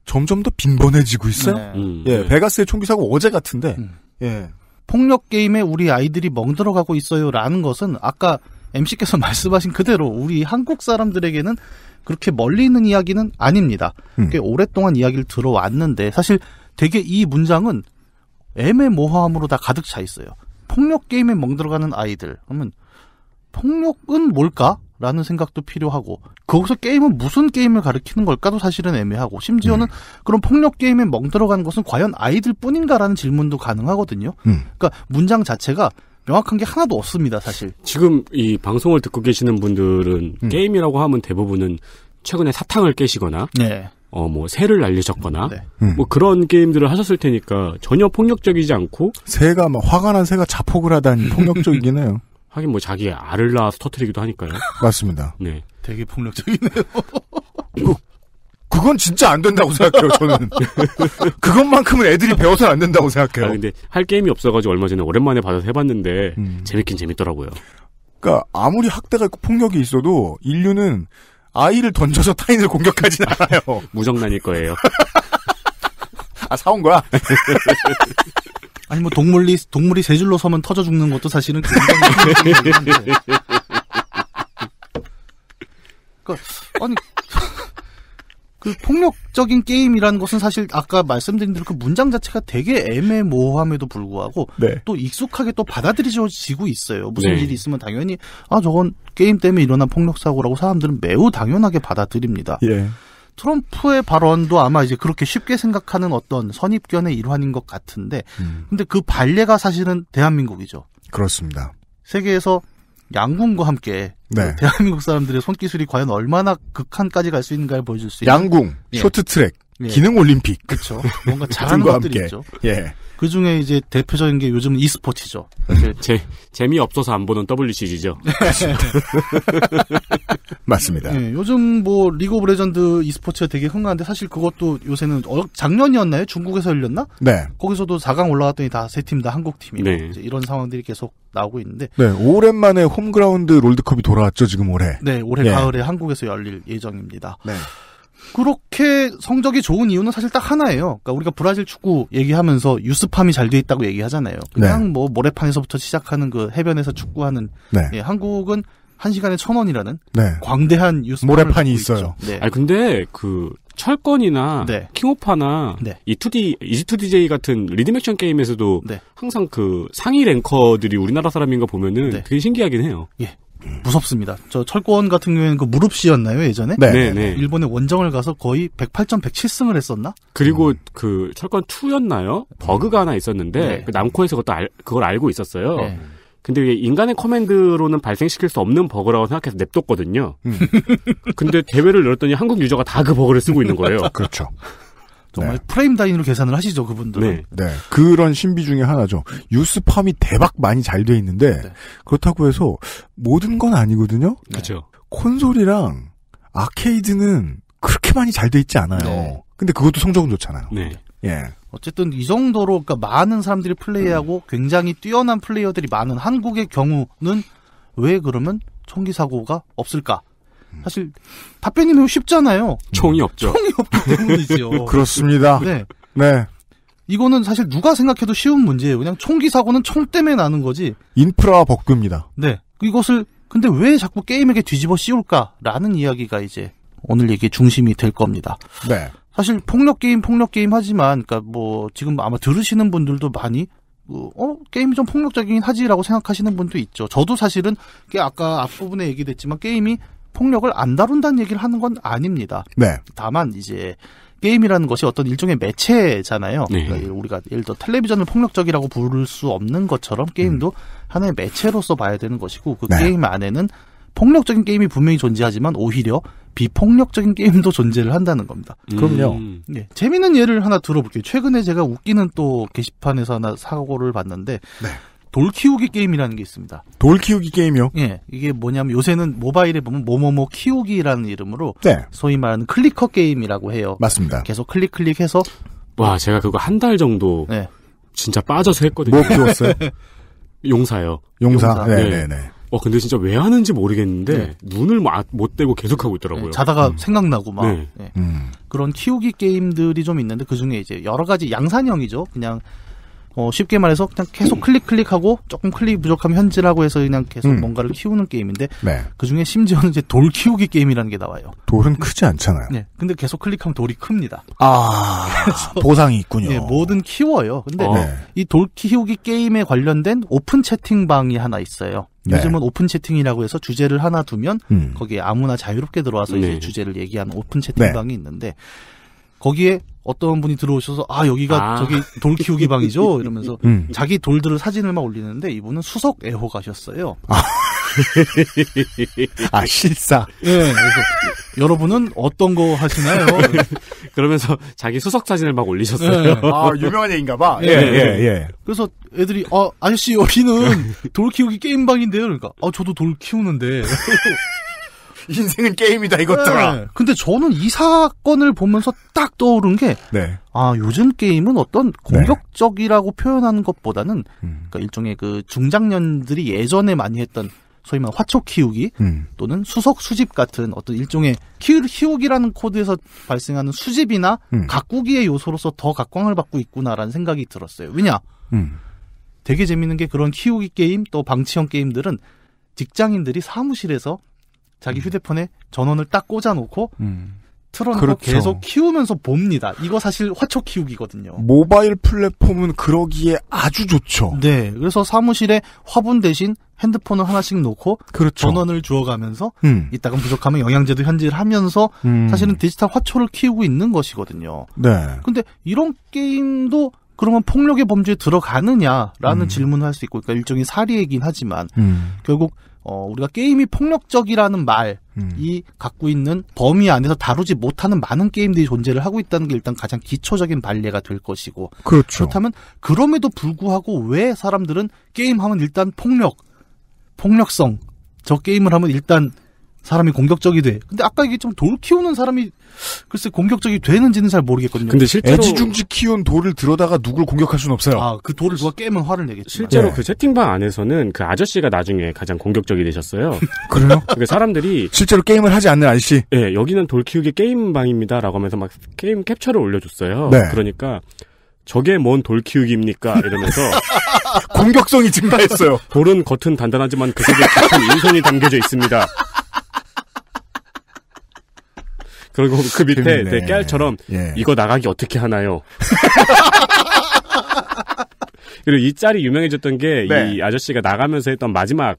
점점 더 빈번해지고 있어요. 네. 음. 예, 네. 베가스의 총기 사고 어제 같은데. 음. 예. 폭력 게임에 우리 아이들이 멍들어가고 있어요라는 것은 아까 MC께서 [LAUGHS] 말씀하신 그대로 우리 한국 사람들에게는 그렇게 멀리 있는 이야기는 아닙니다. 음. 꽤 오랫동안 이야기를 들어왔는데 사실 되게 이 문장은 애매모호함으로 다 가득 차 있어요. 폭력 게임에 멍들어가는 아이들. 그러면 폭력은 뭘까? 라는 생각도 필요하고 거기서 게임은 무슨 게임을 가리키는 걸까도 사실은 애매하고 심지어는 음. 그런 폭력 게임에 멍들어가는 것은 과연 아이들뿐인가라는 질문도 가능하거든요. 음. 그러니까 문장 자체가 명확한 게 하나도 없습니다, 사실. 지금 이 방송을 듣고 계시는 분들은 음. 게임이라고 하면 대부분은 최근에 사탕을 깨시거나 네. 어, 뭐, 새를 날리셨거나, 네. 음. 뭐, 그런 게임들을 하셨을 테니까, 전혀 폭력적이지 않고. 새가, 막, 화가 난 새가 자폭을 하다니 [LAUGHS] 폭력적이긴 해요. 하긴 뭐, 자기 알을 낳아서 터트리기도 하니까요. 맞습니다. 네. 되게 폭력적이네요. 그, 그건 진짜 안 된다고 생각해요, 저는. 그것만큼은 애들이 배워서는 안 된다고 생각해요. 아, 근데, 할 게임이 없어가지고 얼마 전에 오랜만에 받아서 해봤는데, 음. 재밌긴 재밌더라고요. 그니까 아무리 학대가 있고 폭력이 있어도, 인류는, 아이를 던져서 타인을 공격하진 않아요. [LAUGHS] 무정란일 거예요. [LAUGHS] 아 사온 거야? [LAUGHS] 아니 뭐 동물이 동물이 세 줄로 서면 터져 죽는 것도 사실은 굉장히 상식적인 게임이라는 것은 사실 아까 말씀드린 대로 그 문장 자체가 되게 애매모호함에도 불구하고 네. 또 익숙하게 또 받아들여지고 있어요. 무슨 네. 일이 있으면 당연히 아 저건 게임 때문에 일어난 폭력 사고라고 사람들은 매우 당연하게 받아들입니다. 예. 트럼프의 발언도 아마 이제 그렇게 쉽게 생각하는 어떤 선입견의 일환인 것 같은데, 음. 근데 그 발레가 사실은 대한민국이죠. 그렇습니다. 세계에서 양궁과 함께 네. 대한민국 사람들의 손기술이 과연 얼마나 극한까지 갈 수 있는가를 보여줄 수 있는 양궁, 예. 쇼트트랙, 예. 기능 올림픽. 그렇죠. [LAUGHS] 뭔가 잘하는 것들이 있죠. 예. 그 중에 이제 대표적인 게 요즘 e스포츠죠. 음. 제, 재미 없어서 안 보는 WCG죠. [LAUGHS] [LAUGHS] 맞습니다. 예, 요즘 뭐 리그 오브 레전드 e스포츠가 되게 흥한데 사실 그것도 요새는 어, 작년이었나요? 중국에서 열렸나? 네. 거기서도 4강 올라갔더니 다 세 팀 다 한국 팀이고 네. 이런 상황들이 계속 나오고 있는데. 네. 오랜만에 홈그라운드 롤드컵이 돌아왔죠 지금 올해. 네, 올해 예. 가을에 한국에서 열릴 예정입니다. 네. 그렇게 성적이 좋은 이유는 사실 딱 하나예요. 그러니까 우리가 브라질 축구 얘기하면서 유스팜이 잘 돼 있다고 얘기하잖아요. 그냥 네. 뭐 모래판에서부터 시작하는 그 해변에서 축구하는 네. 예, 한국은 한 시간에 천 원이라는 네. 광대한 유스 모래판이 있어요. 있죠. 네. 아 근데 그 철권이나 네. 킹오파나 네. 이 2D 이지2DJ 같은 리듬 액션 게임에서도 네. 항상 그 상위 랭커들이 우리나라 사람인가 보면은 네. 되게 신기하긴 해요. 예. 무섭습니다. 저 철권 같은 경우에는 그무릎씨였나요 예전에? 네. 네. 네, 네. 일본의 원정을 가서 거의 108점 107승을 했었나? 그리고 음. 그 철권 2였나요? 버그가 하나 있었는데 네. 그 남코에서 그것도 알, 그걸 알고 있었어요. 네. 근데 인간의 커맨드로는 발생시킬 수 없는 버그라고 생각해서 냅뒀거든요. 음. 근데 대회를 열었더니 한국 유저가 다 그 버그를 쓰고 있는 거예요. [LAUGHS] 그렇죠. 정말 뭐 네. 프레임 단위로 계산을 하시죠 그분들은. 네. 네. 그런 신비 중에 하나죠. 유스팜이 대박 많이 잘 돼 있는데 네. 그렇다고 해서 모든 건 아니거든요. 네. 그렇죠. 콘솔이랑 아케이드는 그렇게 많이 잘 돼 있지 않아요. 근데 그것도 성적은 좋잖아요. 네. 예. 어쨌든 이 정도로 그러니까 많은 사람들이 플레이하고 음. 굉장히 뛰어난 플레이어들이 많은 한국의 경우는 왜 그러면 총기 사고가 없을까? 사실 답변이 매우 쉽잖아요. 총이 없죠. 총이 없기 때문이죠. [LAUGHS] 그렇습니다. 네. 네. 이거는 사실 누가 생각해도 쉬운 문제예요. 그냥 총기 사고는 총 때문에 나는 거지. 인프라 벗깁니다 네. 이것을 근데 왜 자꾸 게임에게 뒤집어 씌울까라는 이야기가 이제 오늘 얘기의 중심이 될 겁니다. 네. 사실 폭력 게임 폭력 게임 하지만 그러니까 뭐 지금 아마 들으시는 분들도 많이 뭐, 어 게임이 좀 폭력적이긴 하지라고 생각하시는 분도 있죠. 저도 사실은 아까 앞부분에 얘기됐지만 게임이 폭력을 안 다룬다는 얘기를 하는 건 아닙니다. 네. 다만 이제 게임이라는 것이 어떤 일종의 매체잖아요. 네. 그러니까 우리가 예를 들어 텔레비전을 폭력적이라고 부를 수 없는 것처럼 게임도 음. 하나의 매체로서 봐야 되는 것이고 그 네. 게임 안에는 폭력적인 게임이 분명히 존재하지만 오히려 비폭력적인 게임도 존재를 한다는 겁니다. 음. 그럼요. 네. 재미있는 예를 하나 들어볼게요. 최근에 제가 웃기는 또 게시판에서 하나 사고를 봤는데 네. 돌 키우기 게임이라는 게 있습니다. 돌 키우기 게임이요? 예. 이게 뭐냐면 요새는 모바일에 보면 뭐뭐뭐 키우기라는 이름으로 네. 소위 말하는 클리커 게임이라고 해요. 맞습니다. 계속 클릭 클릭해서 와, 제가 그거 한 달 정도 네. 진짜 빠져서 했거든요. 뭐 키웠어요? [LAUGHS] 용사요. 용사. 용사. 네, 네, 네, 네. 어, 근데 진짜 왜 하는지 모르겠는데 네. 눈을 뭐 아, 못 대고 계속 하고 있더라고요. 네, 자다가 음. 생각나고 막 네. 네. 음. 그런 키우기 게임들이 좀 있는데 그 중에 이제 여러 가지 양산형이죠. 그냥 어, 쉽게 말해서 그냥 계속 클릭 클릭하고 조금 클릭 부족하면 현질하고 해서 그냥 계속 음. 뭔가를 키우는 게임인데 네. 그 중에 심지어는 이제 돌 키우기 게임이라는 게 나와요. 돌은 크지 않잖아요. 네, 근데 계속 클릭하면 돌이 큽니다. 아 보상이 있군요. 네, 뭐든 키워요. 근데 어. 이돌 네. 키우기 게임에 관련된 오픈 채팅방이 하나 있어요. 네. 요즘은 오픈 채팅이라고 해서 주제를 하나 두면 음. 거기에 아무나 자유롭게 들어와서 네. 이제 주제를 얘기하는 오픈 채팅방이 네. 있는데 거기에 어떤 분이 들어오셔서 아 여기가 아. 저기 돌 키우기 방이죠 [LAUGHS] 이러면서 음. 자기 돌들을 사진을 막 올리는데 이분은 수석 애호가셨어요. 아, [LAUGHS] 아 실사. 네, 그래서 여러분은 어떤 거 하시나요? [LAUGHS] 그러면서 자기 수석 사진을 막 올리셨어요. 네. 아 유명한 얘기인가봐. 예예 예, 예, 그래서 애들이 아 아저씨 여기는 돌 키우기 게임 방인데요. 그러니까 아 저도 돌 키우는데. [LAUGHS] 인생은 게임이다 이것더라. 네. 근데 저는 이 사건을 보면서 딱 떠오른 게, 네. 아 요즘 게임은 어떤 네. 공격적이라고 네. 표현하는 것보다는 음. 그러니까 일종의 그 중장년들이 예전에 많이 했던 소위 말하는 화초 키우기 음. 또는 수석 수집 같은 어떤 일종의 키우, 키우기라는 코드에서 발생하는 수집이나 음. 가꾸기의 요소로서 더 각광을 받고 있구나라는 생각이 들었어요. 왜냐? 음. 되게 재밌는 게 그런 키우기 게임 또 방치형 게임들은 직장인들이 사무실에서 자기 휴대폰에 전원을 딱 꽂아놓고 음. 틀어놓고 그렇죠. 계속 키우면서 봅니다. 이거 사실 화초 키우기거든요. 모바일 플랫폼은 그러기에 아주 좋죠. 네. 그래서 사무실에 화분 대신 핸드폰을 하나씩 놓고 그렇죠. 전원을 주어가면서 음. 이따금 부족하면 영양제도 현질을 하면서 음. 사실은 디지털 화초를 키우고 있는 것이거든요. 네. 근데 이런 게임도 그러면 폭력의 범죄에 들어가느냐라는 음. 질문을 할 수 있고 그러니까 일종의 사리이긴 하지만 음. 결국 어, 우리가 게임이 폭력적이라는 말이 음. 갖고 있는 범위 안에서 다루지 못하는 많은 게임들이 존재를 하고 있다는 게 일단 가장 기초적인 발례가 될 것이고 그렇죠. 그렇다면 그럼에도 불구하고 왜 사람들은 게임하면 일단 폭력, 폭력성 저 게임을 하면 일단 사람이 공격적이 돼. 근데 아까 이게 좀지돌 키우는 사람이 글쎄 공격적이 되는지는 잘 모르겠거든요. 근데 실제로 애지중지 키운 돌을 들어다가 누굴 공격할 순 없어요. 아, 그 돌을 누가 깨면 화를 내겠죠. 실제로 네. 그 채팅방 안에서는 그 아저씨가 나중에 가장 공격적이 되셨어요. [LAUGHS] 그래요? 그러니까 사람들이 실제로 게임을 하지 않는 아저씨. 예, 네, 여기는 돌 키우기 게임방입니다라고 하면서 막 게임 캡처를 올려줬어요. 네. 그러니까 저게 뭔 돌 키우기입니까? 이러면서 [LAUGHS] 공격성이 증가했어요. 돌은 겉은 단단하지만 그 속에 깊은 인성이 담겨져 있습니다. 그리고 그 밑에 재 네, 깨알처럼 예. 이거 나가기 어떻게 하나요? [LAUGHS] 그리고 이 짤이 유명해졌던 게이 네. 아저씨가 나가면서 했던 마지막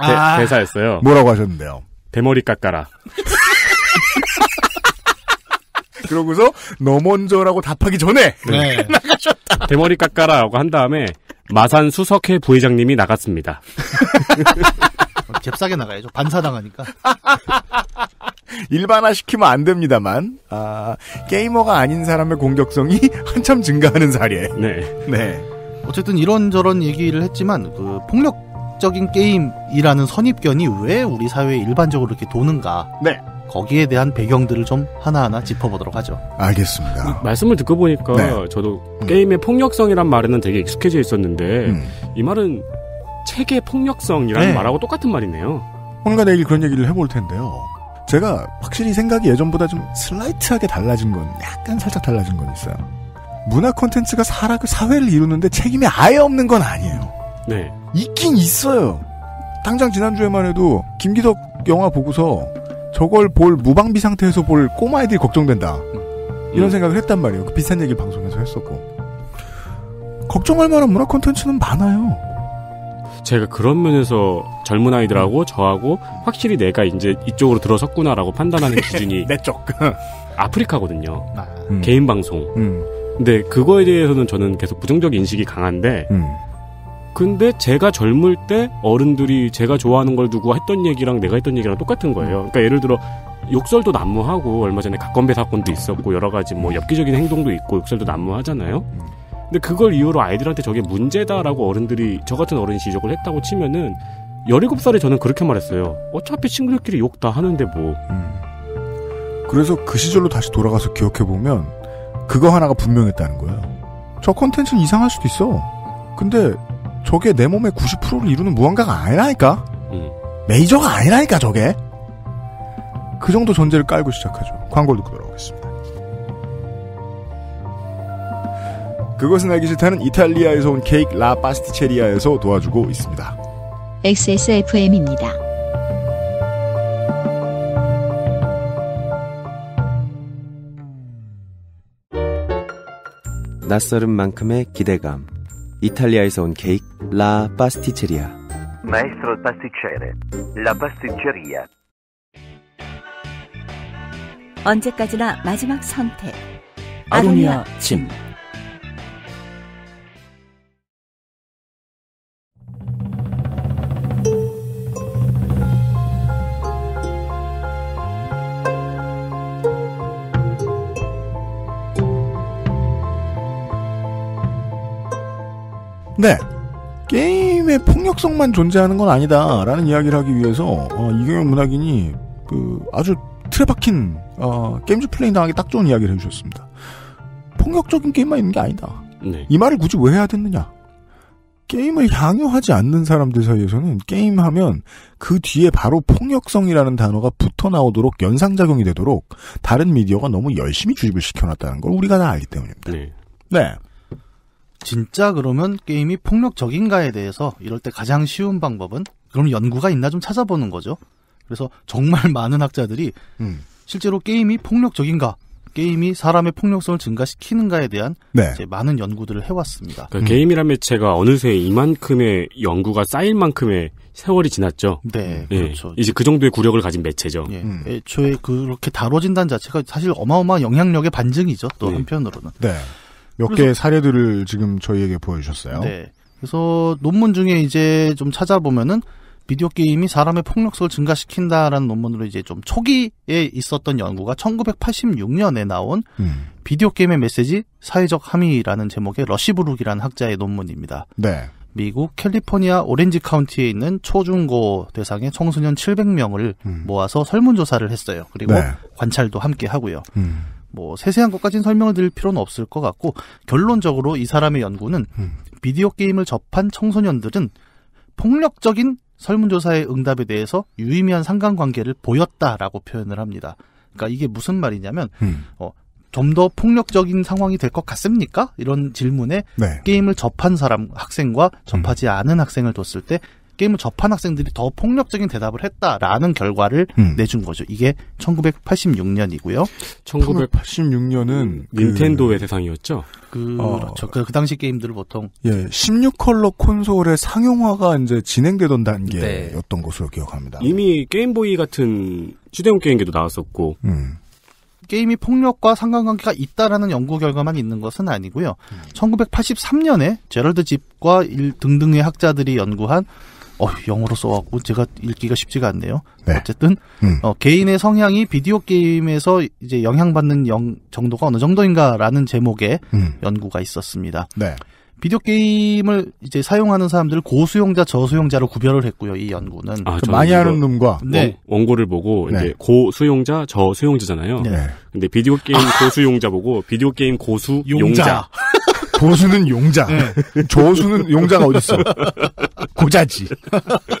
대, 아~ 대사였어요. 뭐라고 하셨는데요? 대머리 깎아라. [LAUGHS] 그러고서 너 먼저라고 답하기 전에 네. 네. [LAUGHS] 나가셨다. 대머리 깎아라라고 한 다음에 마산 수석회 부회장님이 나갔습니다. 잽싸게 나가야죠. 반사당하니까. 일반화시키면 안 됩니다만 아, 게이머가 아닌 사람의 공격성이 [LAUGHS] 한참 증가하는 사례. 네. 네. 어쨌든 이런저런 얘기를 했지만 그 폭력적인 게임이라는 선입견이 왜 우리 사회에 일반적으로 이렇게 도는가? 네. 거기에 대한 배경들을 좀 하나하나 짚어보도록 하죠. 알겠습니다. 말씀을 듣고 보니까 네. 저도 음. 게임의 폭력성이란 말에는 되게 익숙해져 있었는데 음. 이 말은 책의 폭력성이라는 네. 말하고 똑같은 말이네요. 오늘가 내일 그런 얘기를 해볼 텐데요. 제가 확실히 생각이 예전보다 좀 슬라이트하게 달라진 건 약간 살짝 달라진 건 있어요. 문화 콘텐츠가 사라 그 사회를 이루는데 책임이 아예 없는 건 아니에요. 네. 있긴 있어요. 당장 지난주에만 해도 김기덕 영화 보고서 저걸 볼 무방비 상태에서 볼 꼬마애들이 걱정된다. 이런 음. 생각을 했단 말이에요. 그 비슷한 얘기 방송에서 했었고. 걱정할 만한 문화 콘텐츠는 많아요. 제가 그런 면에서 젊은 아이들하고 저하고 확실히 내가 이제 이쪽으로 들어섰구나라고 판단하는 네, 기준이 내 쪽. [LAUGHS] 아프리카거든요. 아, 음. 개인 방송. 음. 근데 그거에 대해서는 저는 계속 부정적 인식이 강한데 음. 근데 제가 젊을 때 어른들이 제가 좋아하는 걸 누구 했던 얘기랑 내가 했던 얘기랑 똑같은 거예요. 음. 그러니까 예를 들어 욕설도 난무하고 얼마 전에 각건배 사건도 있었고 여러 가지 뭐 엽기적인 행동도 있고 욕설도 난무하잖아요. 음. 근데 그걸 이유로 아이들한테 저게 문제다라고 어른들이 저 같은 어른이 지적을 했다고 치면은 17살에 저는 그렇게 말했어요. 어차피 친구들끼리 욕 다 하는데 뭐. 음. 그래서 그 시절로 다시 돌아가서 기억해보면 그거 하나가 분명했다는 거예요. 저 컨텐츠는 이상할 수도 있어. 근데 저게 내 몸의 90%를 이루는 무언가가 아니라니까? 음. 메이저가 아니라니까 저게? 그 정도 전제를 깔고 시작하죠. 광고를 듣고 돌아오겠습니다. 그것은 알기 싫다는 이탈리아에서 온 케이크 라 파스티체리아에서 도와주고 있습니다. XSFM입니다. 낯설은 만큼의 기대감. 이탈리아에서 온 케이크 라 파스티체리아. Maestro pasticcere. La pasticceria. 언제까지나 마지막 선택. 아로니아 침. 네. 게임의 폭력성만 존재하는 건 아니다라는 이야기를 하기 위해서 어, 이경영 문학인이 그 아주 틀에 박힌 어, 게임즈 플레이 당하기 딱 좋은 이야기를 해주셨습니다. 폭력적인 게임만 있는 게 아니다. 네. 이 말을 굳이 왜 해야 됐느냐? 게임을 향유하지 않는 사람들 사이에서는 게임하면 그 뒤에 바로 폭력성이라는 단어가 붙어 나오도록 연상작용이 되도록 다른 미디어가 너무 열심히 주입을 시켜놨다는 걸 우리가 다 알기 때문입니다. 네. 네. 진짜 그러면 게임이 폭력적인가에 대해서 이럴 때 가장 쉬운 방법은 그럼 연구가 있나 좀 찾아보는 거죠. 그래서 정말 [LAUGHS] 많은 학자들이 음. 실제로 게임이 폭력적인가 게임이 사람의 폭력성을 증가시키는가에 대한 네. 많은 연구들을 해왔습니다. 그러니까 음. 게임이란 매체가 어느새 이만큼의 연구가 쌓일 만큼의 세월이 지났죠. 네, 음. 예, 그렇죠. 이제 그 정도의 구력을 가진 매체죠. 예. 음. 애초에 그렇게 다뤄진다는 자체가 사실 어마어마한 영향력의 반증이죠. 또 네. 한편으로는. 네. 몇 개의 사례들을 지금 저희에게 보여주셨어요. 네. 그래서 논문 중에 이제 좀 찾아보면은 비디오 게임이 사람의 폭력성을 증가시킨다라는 논문으로 이제 좀 초기에 있었던 연구가 1986년에 나온 음. 비디오 게임의 메시지 사회적 함의라는 제목의 러시브룩이라는 학자의 논문입니다. 네. 미국 캘리포니아 오렌지 카운티에 있는 초중고 대상의 청소년 700명을 음. 모아서 설문조사를 했어요. 그리고 네. 관찰도 함께 하고요. 음. 뭐 세세한 것까지는 설명을 드릴 필요는 없을 것 같고 결론적으로 이 사람의 연구는 음. 비디오 게임을 접한 청소년들은 폭력적인 설문조사의 응답에 대해서 유의미한 상관관계를 보였다라고 표현을 합니다. 그러니까 이게 무슨 말이냐면 음. 어, 좀 더 폭력적인 상황이 될 것 같습니까? 이런 질문에 네. 게임을 접한 사람 학생과 접하지 음. 않은 학생을 뒀을 때 게임을 접한 학생들이 더 폭력적인 대답을 했다라는 결과를 음. 내준 거죠. 이게 1986년이고요. 1986년은 음. 그, 닌텐도의 대상이었죠. 그, 어. 렇죠 그, 그, 당시 게임들을 보통 예, 16컬러 콘솔의 상용화가 이제 진행되던 단계였던 네. 것으로 기억합니다. 이미 게임보이 같은 휴대용 게임기도 나왔었고 음. 게임이 폭력과 상관관계가 있다라는 연구 결과만 있는 것은 아니고요. 음. 1983년에 제럴드 집과 일, 등등의 학자들이 연구한 어, 영어로 써왔고 제가 읽기가 쉽지가 않네요. 네. 어쨌든 음. 어, 개인의 성향이 비디오 게임에서 이제 영향받는 영, 정도가 어느 정도인가라는 제목의 음. 연구가 있었습니다. 네. 비디오 게임을 이제 사용하는 사람들을 고수용자, 저수용자로 구별을 했고요. 이 연구는 아, 그 많이 하는 놈과 네. 원, 고를 보고 네. 이제 고수용자, 저수용자잖아요. 네. 네. 근데 비디오 게임 아! 고수용자 보고 비디오 게임 고수용자. [LAUGHS] 고수는 용자, 네. 조수는 [LAUGHS] 용자가 어딨어? 고자지.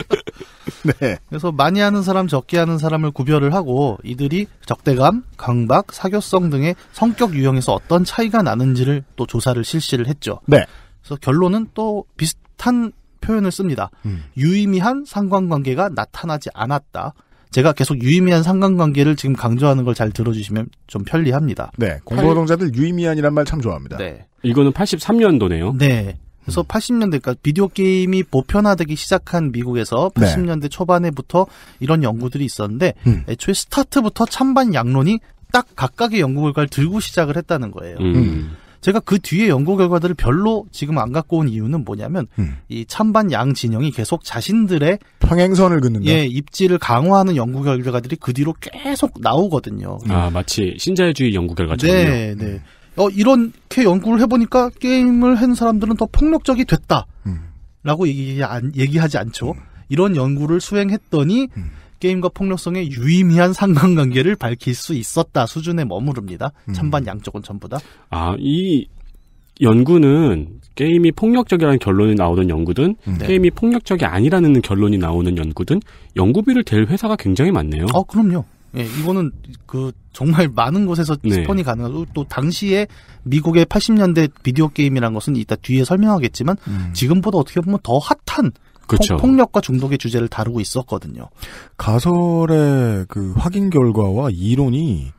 [LAUGHS] 네. 그래서 많이 하는 사람, 적게 하는 사람을 구별을 하고 이들이 적대감, 강박, 사교성 등의 성격 유형에서 어떤 차이가 나는지를 또 조사를 실시를 했죠. 네. 그래서 결론은 또 비슷한 표현을 씁니다. 음. 유의미한 상관관계가 나타나지 않았다. 제가 계속 유의미한 상관관계를 지금 강조하는 걸 잘 들어주시면 좀 편리합니다. 네. 공부노동자들 8... 유의미한이란 말 참 좋아합니다. 네. 이거는 83년도네요. 네. 그래서 80년대, 그러니까 비디오 게임이 보편화되기 시작한 미국에서 80년대 네. 초반에부터 이런 연구들이 있었는데 음. 애초에 스타트부터 찬반 양론이 딱 각각의 연구 결과를 들고 시작을 했다는 거예요. 음. 음. 제가 그 뒤에 연구 결과들을 별로 지금 안 갖고 온 이유는 뭐냐면 음. 이 찬반 양 진영이 계속 자신들의 평행선을 긋는다. 예, 입지를 강화하는 연구 결과들이 그 뒤로 계속 나오거든요. 음. 아, 마치 신자유주의 연구 결과처럼요. 네, 네. 음. 어, 이렇게 연구를 해보니까 게임을 한 사람들은 더 폭력적이 됐다. 음. 라고 얘기, 안, 얘기하지 않죠. 음. 이런 연구를 수행했더니 음. 게임과 폭력성의 유의미한 상관관계를 밝힐 수 있었다 수준에 머무릅니다. 찬반 양쪽은 전부 다. 아, 이 연구는 게임이 폭력적이라는 결론이 나오는 연구든 네. 게임이 폭력적이 아니라는 결론이 나오는 연구든 연구비를 댈 회사가 굉장히 많네요. 아, 그럼요. 예, 이거는 그 정말 많은 곳에서 네. 스폰이 가능하고 또 당시에 미국의 80년대 비디오 게임이란 것은 이따 뒤에 설명하겠지만 음. 지금보다 어떻게 보면 더 핫한 그렇죠. 폭력과 중독의 주제를 다루고 있었거든요. 가설의 그 확인 결과와 이론이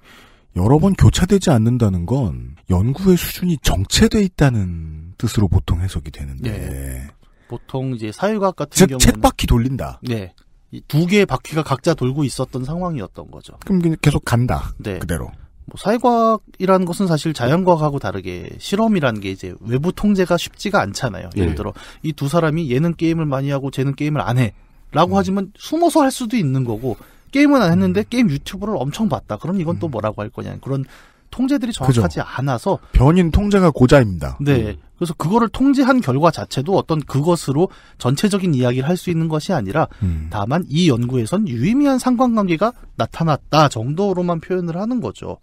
여러 번 교차되지 않는다는 건 연구의 수준이 정체돼 있다는 뜻으로 보통 해석이 되는데 네. 보통 이제 사회과학 같은 경우 책바퀴 돌린다. 네. 이두 개의 바퀴가 각자 돌고 있었던 상황이었던 거죠. 그럼 그냥 계속 간다. 네. 그대로. 뭐 사회과학이라는 것은 사실 자연과학하고 다르게 실험이라는 게 이제 외부 통제가 쉽지가 않잖아요. 예를 네. 들어 이 두 사람이 얘는 게임을 많이 하고 쟤는 게임을 안 해라고 음. 하지만 숨어서 할 수도 있는 거고 게임은 안 했는데 음. 게임 유튜브를 엄청 봤다. 그럼 이건 또 음. 뭐라고 할 거냐 그런 통제들이 정확하지 그죠. 않아서 변인 통제가 고자입니다. 네. 음. 그래서 그거를 통제한 결과 자체도 어떤 그것으로 전체적인 이야기를 할 수 있는 것이 아니라 음. 다만 이 연구에선 유의미한 상관관계가 나타났다 정도로만 표현을 하는 거죠.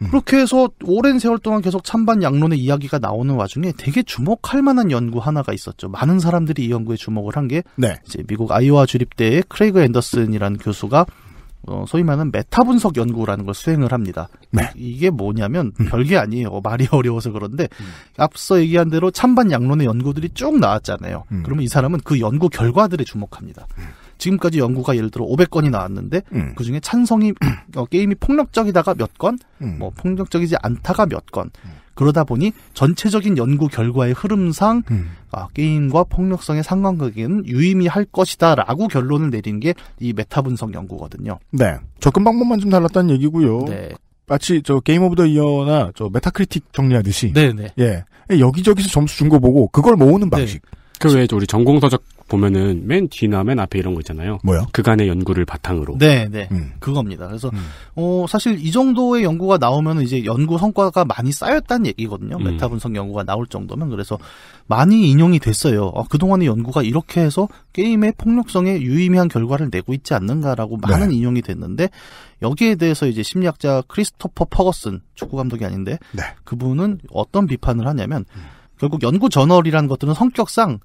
음. 그렇게 해서 오랜 세월 동안 계속 찬반 양론의 이야기가 나오는 와중에 되게 주목할 만한 연구 하나가 있었죠. 많은 사람들이 이 연구에 주목을 한게 네. 이제 미국 아이오와 주립대의 크레이그 앤더슨이라는 교수가 어, 소위 말하는 메타 분석 연구라는 걸 수행을 합니다. 네. 이게 뭐냐면 음. 별게 아니에요. 말이 어려워서 그런데 음. 앞서 얘기한 대로 찬반 양론의 연구들이 쭉 나왔잖아요. 음. 그러면 이 사람은 그 연구 결과들에 주목합니다. 음. 지금까지 연구가 예를 들어 500건이 나왔는데 음. 그 중에 찬성이 [CLEARS THROAT] 어, 게임이 폭력적이다가 몇 건, 음. 뭐 폭력적이지 않다가 몇 건. 그러다 보니 전체적인 연구 결과의 흐름상 음. 아, 게임과 폭력성의 상관관계는 유의미할 것이다라고 결론을 내린 게 이 메타 분석 연구거든요. 네. 접근 방법만 좀 달랐다는 얘기고요. 네. 마치 저 게임 오브 더 이어나 저 메타크리틱 정리하듯이 네네. 네. 예 여기저기서 점수 준 거 보고 그걸 모으는 네. 방식 네. 그 외에 우리 전공서적 보면은 맨 뒤나 맨 앞에 이런 거 있잖아요. 뭐요? 그간의 연구를 바탕으로. 네, 네. 음. 그겁니다. 그래서 음. 어 사실 이 정도의 연구가 나오면 이제 연구 성과가 많이 쌓였다는 얘기거든요. 음. 메타 분석 연구가 나올 정도면 그래서 많이 인용이 됐어요. 아, 그동안의 연구가 이렇게 해서 게임의 폭력성에 유의미한 결과를 내고 있지 않는가라고 네. 많은 네. 인용이 됐는데 여기에 대해서 이제 심리학자 크리스토퍼 퍼거슨 축구 감독이 아닌데 네. 그분은 어떤 비판을 하냐면 음. 결국 연구 저널이라는 것들은 성격상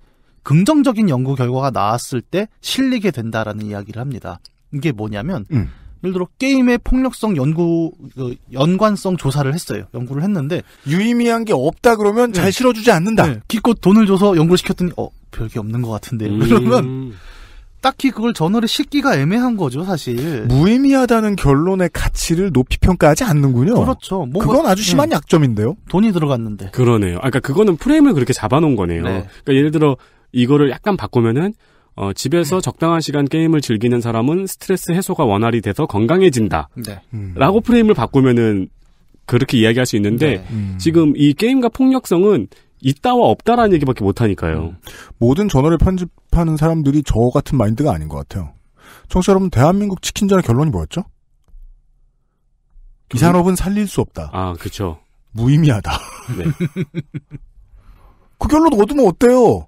긍정적인 연구 결과가 나왔을 때 실리게 된다라는 이야기를 합니다. 이게 뭐냐면 음. 예를 들어 게임의 폭력성 연구 그 연관성 조사를 했어요. 연구를 했는데 유의미한 게 없다 그러면 네. 잘 실어주지 않는다. 네. 기껏 돈을 줘서 연구를 시켰더니 어 별 게 없는 것 같은데 음. 그러면 딱히 그걸 저널에 싣기가 애매한 거죠 사실. 무의미하다는 결론의 가치를 높이 평가하지 않는군요. 그렇죠. 뭔가, 그건 아주 심한 네. 약점인데요. 돈이 들어갔는데. 그러네요. 아까 그러니까 그거는 프레임을 그렇게 잡아놓은 거네요. 네. 그러니까 예를 들어 이거를 약간 바꾸면은 어, 집에서 음. 적당한 시간 게임을 즐기는 사람은 스트레스 해소가 원활히 돼서 건강해진다. 네. 음. 라고 프레임을 바꾸면은 그렇게 이야기할 수 있는데 네. 음. 지금 이 게임과 폭력성은 있다와 없다라는 얘기밖에 못하니까요. 음. 모든 전어를 편집하는 사람들이 저 같은 마인드가 아닌 것 같아요. 청취자 여러분, 대한민국 치킨자의 결론이 뭐였죠? 이 산업은 살릴 수 없다. 아, 그렇죠. 무의미하다. 네. [LAUGHS] 그 결론 얻으면 뭐 어때요?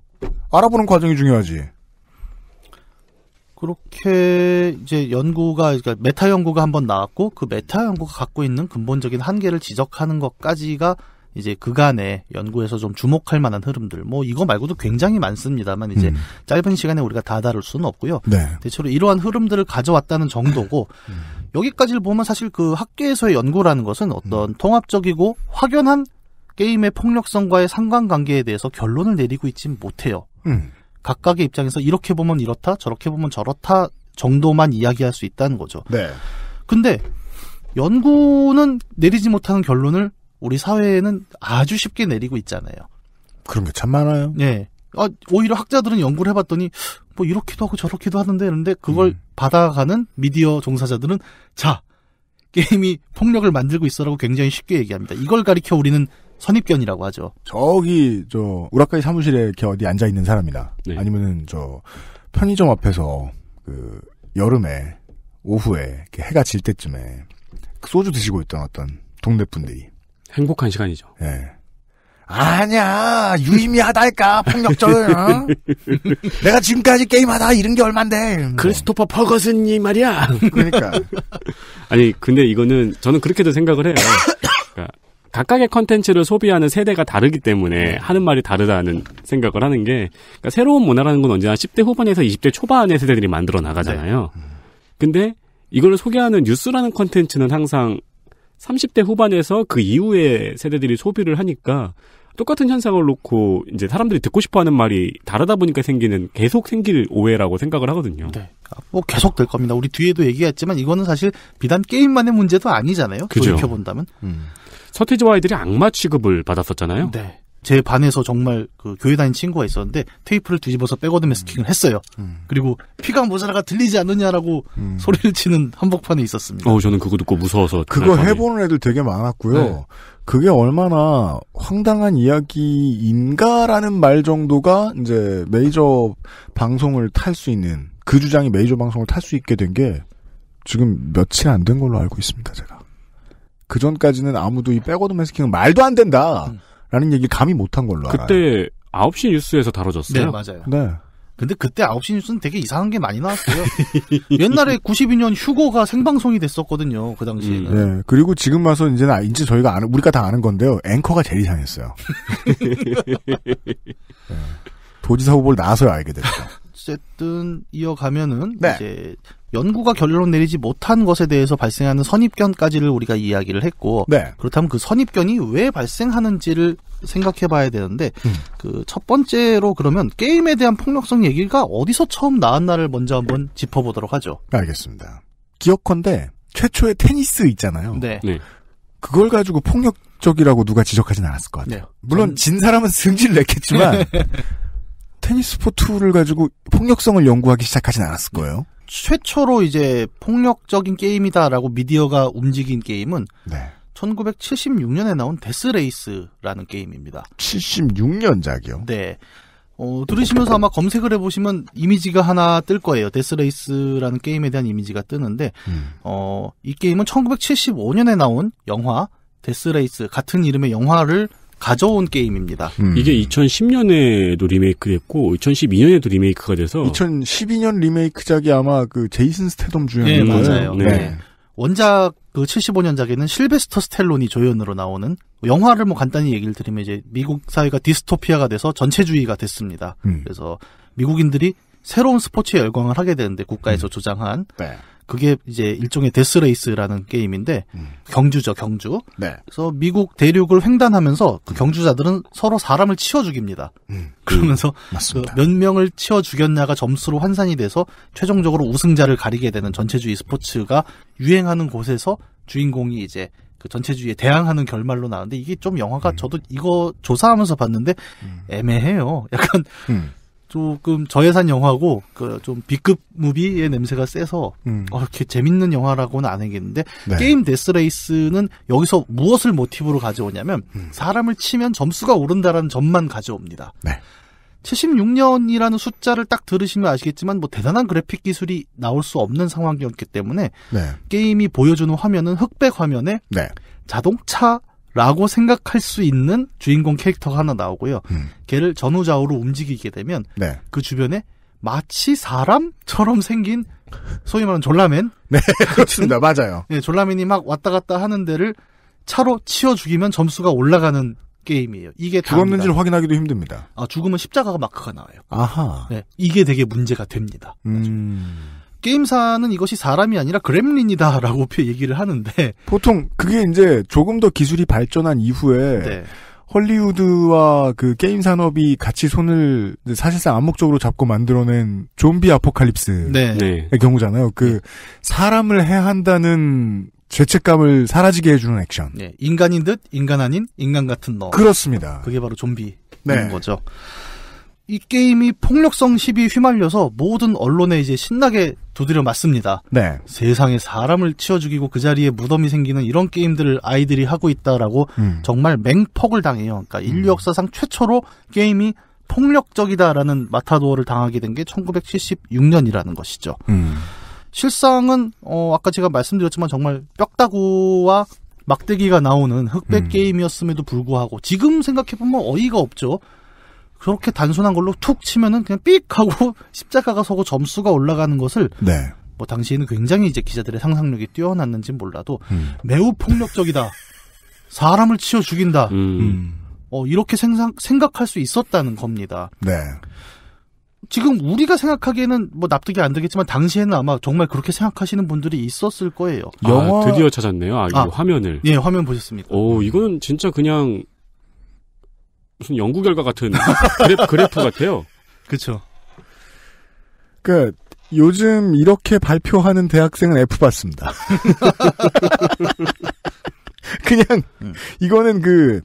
알아보는 과정이 중요하지. 그렇게 이제 연구가 그러니까 메타 연구가 한번 나왔고 그 메타 연구가 갖고 있는 근본적인 한계를 지적하는 것까지가 이제 그간의 연구에서 좀 주목할 만한 흐름들 뭐 이거 말고도 굉장히 많습니다만 이제 음. 짧은 시간에 우리가 다 다룰 수는 없고요. 네. 대체로 이러한 흐름들을 가져왔다는 정도고 [LAUGHS] 음. 여기까지를 보면 사실 그 학계에서의 연구라는 것은 어떤 음. 통합적이고 확연한 게임의 폭력성과의 상관관계에 대해서 결론을 내리고 있진 못해요. 음. 각각의 입장에서 이렇게 보면 이렇다, 저렇게 보면 저렇다 정도만 이야기할 수 있다는 거죠. 네. 근데 연구는 내리지 못하는 결론을 우리 사회에는 아주 쉽게 내리고 있잖아요. 그런 게 참 많아요. 네. 아, 오히려 학자들은 연구를 해봤더니 뭐 이렇게도 하고 저렇게도 하는데 그런데 그걸 음. 받아가는 미디어 종사자들은 자 게임이 폭력을 만들고 있어라고 굉장히 쉽게 얘기합니다. 이걸 가리켜 우리는 선입견이라고 하죠. 저기 저 우라카이 사무실에 이렇게 어디 앉아 있는 사람이다. 네. 아니면은 저 편의점 앞에서 그 여름에 오후에 해가 질 때쯤에 그 소주 드시고 있던 어떤 동네 분들이 행복한 시간이죠. 예. 네. 아니야 유의미하다니까 폭력적은 어? [LAUGHS] 내가 지금까지 게임하다 이런 게 얼만데 크리스토퍼 퍼거슨이 말이야 그러니까 [LAUGHS] 아니 근데 이거는 저는 그렇게도 생각을 해요 각각의 컨텐츠를 소비하는 세대가 다르기 때문에 네. 하는 말이 다르다는 생각을 하는 게 그러니까 새로운 문화라는 건 언제나 10대 후반에서 20대 초반의 세대들이 만들어 나가잖아요. 네. 음. 근데 이걸 소개하는 뉴스라는 컨텐츠는 항상 30대 후반에서 그 이후에 세대들이 소비를 하니까 똑같은 현상을 놓고 이제 사람들이 듣고 싶어하는 말이 다르다 보니까 생기는 계속 생길 오해라고 생각을 하거든요. 네. 아, 뭐 계속 될 겁니다. 우리 뒤에도 얘기했지만 이거는 사실 비단 게임만의 문제도 아니잖아요. 그렇게이켜 본다면. 음. 서태지와 아이들이 악마 취급을 받았었잖아요. 네. 제 반에서 정말 그 교회 다닌 친구가 있었는데 테이프를 뒤집어서 백어드 매스킹을 음. 했어요. 음. 그리고 피가 모자라가 들리지 않느냐라고 음. 소리를 치는 한복판에 있었습니다. 어, 저는 그거 듣고 무서워서 그 그거 해보는 애들 되게 많았고요. 네. 그게 얼마나 황당한 이야기인가라는 말 정도가 이제 메이저 방송을 탈 수 있는 그 주장이 메이저 방송을 탈 수 있게 된 게 지금 며칠 안 된 걸로 알고 있습니다. 제가. 그 전까지는 아무도 이 백워드 매스킹은 말도 안 된다라는 얘기 감히 못한 걸로 알아요. 그때 9시 뉴스에서 다뤄졌어요. 네, 맞아요. 네. 근데 그때 9시 뉴스는 되게 이상한 게 많이 나왔어요. [LAUGHS] 옛날에 92년 휴고가 생방송이 됐었거든요. 그 당시에는. 음, 네. 그리고 지금 와서 이제는 아, 이제 저희가 아는 우리가 다 아는 건데요. 앵커가 제일 이상했어요. [LAUGHS] 네. 도지사 후보를 나서야 알게 됐죠. [LAUGHS] 어쨌든 이어가면은 네. 이제 연구가 결론 내리지 못한 것에 대해서 발생하는 선입견까지를 우리가 이야기를 했고 네. 그렇다면 그 선입견이 왜 발생하는지를 생각해봐야 되는데 음. 그첫 번째로 그러면 게임에 대한 폭력성 얘기가 어디서 처음 나왔나를 먼저 한번 짚어보도록 하죠. 알겠습니다. 기억컨대 최초의 테니스 있잖아요. 네. 네. 그걸 가지고 폭력적이라고 누가 지적하진 않았을 것 같아요. 네. 물론 전... 진 사람은 승질 냈겠지만 [LAUGHS] 테니스 포트를 가지고 폭력성을 연구하기 시작하진 않았을 거예요. 최초로 이제 폭력적인 게임이다라고 미디어가 움직인 게임은 네. 1976년에 나온 데스레이스라는 게임입니다. 76년작이요? 네. 어, 들으시면서 아마 검색을 해보시면 이미지가 하나 뜰 거예요. 데스레이스라는 게임에 대한 이미지가 뜨는데, 음. 어, 이 게임은 1975년에 나온 영화, 데스레이스, 같은 이름의 영화를 가져온 게임입니다. 음. 이게 2010년에도 리메이크됐고 2012년에도 리메이크가 돼서 2012년 리메이크작이 아마 그 제이슨 스테덤 주연인 네, 맞아요. 네. 네. 원작 그 75년작에는 실베스터 스텔론이 조연으로 나오는 영화를 뭐 간단히 얘기를 드리면 이제 미국 사회가 디스토피아가 돼서 전체주의가 됐습니다. 음. 그래서 미국인들이 새로운 스포츠에 열광을 하게 되는데 국가에서 음. 조장한 네. 그게 이제 일종의 데스레이스라는 게임인데 음. 경주죠 경주. 네. 그래서 미국 대륙을 횡단하면서 그 음. 경주자들은 서로 사람을 치워 죽입니다. 음. 그러면서 음. 그몇 명을 치워 죽였냐가 점수로 환산이 돼서 최종적으로 우승자를 가리게 되는 전체주의 스포츠가 유행하는 곳에서 주인공이 이제 그 전체주의에 대항하는 결말로 나왔는데 이게 좀 영화가 음. 저도 이거 조사하면서 봤는데 음. 애매해요. [LAUGHS] 약간 조금 저예산 영화고 그좀 B급 무비의 냄새가 세서 음. 어, 이렇게 재밌는 영화라고는 안 하겠는데 네. 게임 데스레이스는 여기서 무엇을 모티브로 가져오냐면 음. 사람을 치면 점수가 오른다라는 점만 가져옵니다. 네. 76년이라는 숫자를 딱 들으시면 아시겠지만 뭐 대단한 그래픽 기술이 나올 수 없는 상황이었기 때문에 네. 게임이 보여주는 화면은 흑백 화면에 네. 자동차 라고 생각할 수 있는 주인공 캐릭터가 하나 나오고요. 음. 걔를 전후좌우로 움직이게 되면 네. 그 주변에 마치 사람처럼 생긴 소위 말하는 졸라맨. [LAUGHS] 네, 그렇습니다. 맞아요. 네, 졸라맨이 막 왔다 갔다 하는 데를 차로 치워 죽이면 점수가 올라가는 게임이에요. 이게 죽었는지를 확인하기도 힘듭니다. 아, 죽으면 십자가가 마크가 나와요. 아하. 네, 이게 되게 문제가 됩니다. 음... 게임사는 이것이 사람이 아니라 그램린이다라고 [LAUGHS] 얘기를 하는데 보통 그게 이제 조금 더 기술이 발전한 이후에 네. 헐리우드와 그 게임 산업이 같이 손을 사실상 암묵적으로 잡고 만들어낸 좀비 아포칼립스의 네. 네. 경우잖아요. 그 네. 사람을 해한다는 죄책감을 사라지게 해주는 액션. 네. 인간인 듯 인간 아닌 인간 같은 너. 그렇습니다. 그게 바로 좀비인 네. 거죠. 이 게임이 폭력성 시비 휘말려서 모든 언론에 이제 신나게 두드려 맞습니다. 네. 세상에 사람을 치워 죽이고 그 자리에 무덤이 생기는 이런 게임들을 아이들이 하고 있다라고 음. 정말 맹폭을 당해요. 그러니까 인류 음. 역사상 최초로 게임이 폭력적이다라는 마타도어를 당하게 된 게 1976년이라는 것이죠. 음. 실상은 어 아까 제가 말씀드렸지만 정말 뼈다구와 막대기가 나오는 흑백 음. 게임이었음에도 불구하고 지금 생각해보면 어이가 없죠. 그렇게 단순한 걸로 툭 치면은 그냥 삑 하고 [LAUGHS] 십자가가 서고 점수가 올라가는 것을 네. 뭐 당시에는 굉장히 이제 기자들의 상상력이 뛰어났는지 몰라도 음. 매우 폭력적이다. [LAUGHS] 사람을 치워 죽인다. 음. 음. 어, 이렇게 생상, 생각할 수 있었다는 겁니다. 네. 지금 우리가 생각하기에는 뭐 납득이 안 되겠지만 당시에는 아마 정말 그렇게 생각하시는 분들이 있었을 거예요. 아, 영화 아, 드디어 찾았네요. 아, 아 화면을. 예, 화면 보셨습니까? 오, 이거 진짜 그냥 무슨 연구 결과 같은 그래프, 그래프 같아요. 그렇죠. 그 요즘 이렇게 발표하는 대학생은 F 받습니다. [LAUGHS] 그냥 음. 이거는 그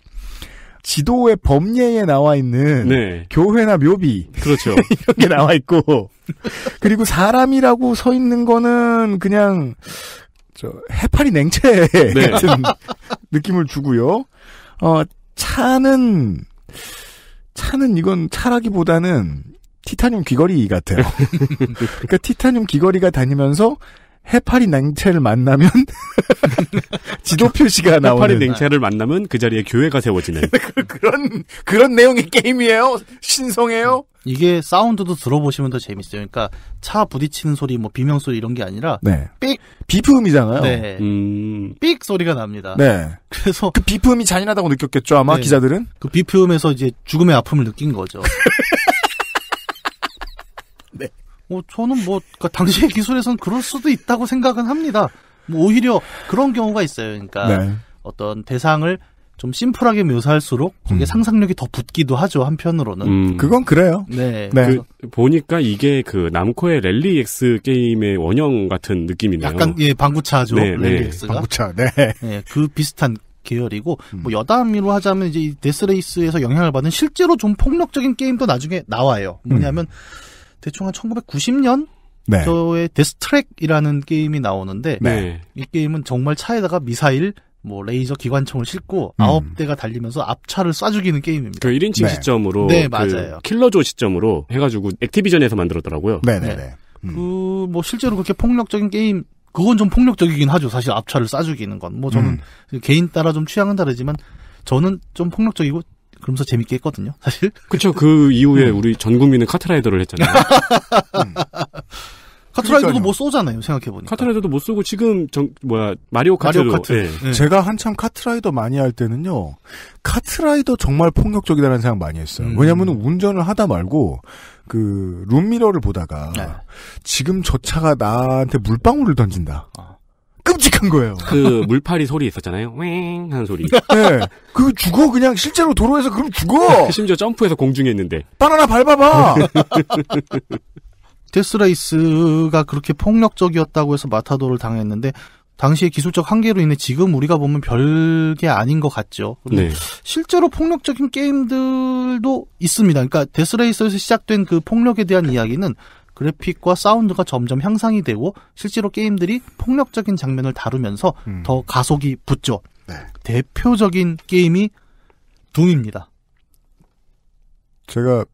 지도의 범례에 나와 있는 네. 교회나 묘비 그렇죠 [LAUGHS] 이런 게 나와 있고 그리고 사람이라고 서 있는 거는 그냥 저 해파리 냉채 네. 같은 [LAUGHS] 느낌을 주고요. 어 차는 차는 이건 차라기보다는 티타늄 귀걸이 같아요. [LAUGHS] 그러니까 티타늄 귀걸이가 다니면서 해파리 냉채를 만나면 [LAUGHS] 지도 표시가 나오는 해파리 냉채를 만나면 그 자리에 교회가 세워지는 [LAUGHS] 그, 그런 그런 내용의 게임이에요. 신성해요. 이게 사운드도 들어보시면 더 재밌어요. 그러니까 차 부딪히는 소리, 뭐 비명 소리 이런 게 아니라 네. 삑비프이잖아요 네. 음... 삑 소리가 납니다. 네. 그래서 그비품이 잔인하다고 느꼈겠죠 아마 네. 기자들은. 그비품에서 이제 죽음의 아픔을 느낀 거죠. [LAUGHS] 뭐 저는 뭐 그러니까 당시의 기술에선 그럴 수도 있다고 생각은 합니다. 뭐 오히려 그런 경우가 있어요. 그러니까 네. 어떤 대상을 좀 심플하게 묘사할수록 그게 음. 상상력이 더 붙기도 하죠 한편으로는. 음. 그건 그래요. 네. 네. 그, 그, 보니까 이게 그 남코의 랠리 X 게임의 원형 같은 느낌이네요. 약간 예 방구차죠. 네, 네. 랠리 네. X가. 방구차. 네. 네. 그 비슷한 계열이고 음. 뭐 여담으로 하자면 이제 데스레이스에서 영향을 받은 실제로 좀 폭력적인 게임도 나중에 나와요. 뭐냐면 음. 대충 한 1990년 네. 저의 데스트랙이라는 게임이 나오는데 네. 이 게임은 정말 차에다가 미사일 뭐 레이저 기관총을 싣고 음. 아홉 음. 대가 달리면서 앞차를 쏴 죽이는 게임입니다. 그 1인칭 네. 시점으로 네, 그 맞아요. 킬러조 시점으로 해 가지고 액티비전에서 만들었더라고요. 네, 네, 네. 네. 음. 그뭐 실제로 그렇게 폭력적인 게임 그건 좀 폭력적이긴 하죠. 사실 앞차를 쏴 죽이는 건. 뭐 저는 음. 개인 따라 좀 취향은 다르지만 저는 좀 폭력적이고 그러면서 재밌게 했거든요, 사실. 그쵸, 그 이후에 음. 우리 전 국민은 카트라이더를 했잖아요. [LAUGHS] 음. 카트라이더도 못 뭐 쏘잖아요, 생각해보니까. 카트라이더도 못 뭐 쏘고, 지금, 정, 뭐야, 마리오 카트도. 마리오 카트. 예. 예. 제가 한참 카트라이더 많이 할 때는요, 카트라이더 정말 폭력적이다라는 생각 많이 했어요. 음. 왜냐면 하 운전을 하다 말고, 그, 룸미러를 보다가, 네. 지금 저 차가 나한테 물방울을 던진다. 아. 끔찍한 거예요. 그 물파리 소리 있었잖아요. 왱 하는 소리. [LAUGHS] 네. 그 죽어 그냥 실제로 도로에서 그럼 죽어. [LAUGHS] 심지어 점프해서 공중에 있는데. 바나나 밟아봐. 데스라이스가 [LAUGHS] 그렇게 폭력적이었다고 해서 마타도를 당했는데 당시의 기술적 한계로 인해 지금 우리가 보면 별게 아닌 것 같죠. 네. 실제로 폭력적인 게임들도 있습니다. 그러니까 데스레이스에서 시작된 그 폭력에 대한 이야기는 그래픽과 사운드가 점점 향상이 되고 실제로 게임들이 폭력적인 장면을 다루면서 음. 더 가속이 붙죠. 네. 대표적인 게임이 둥입니다. 제가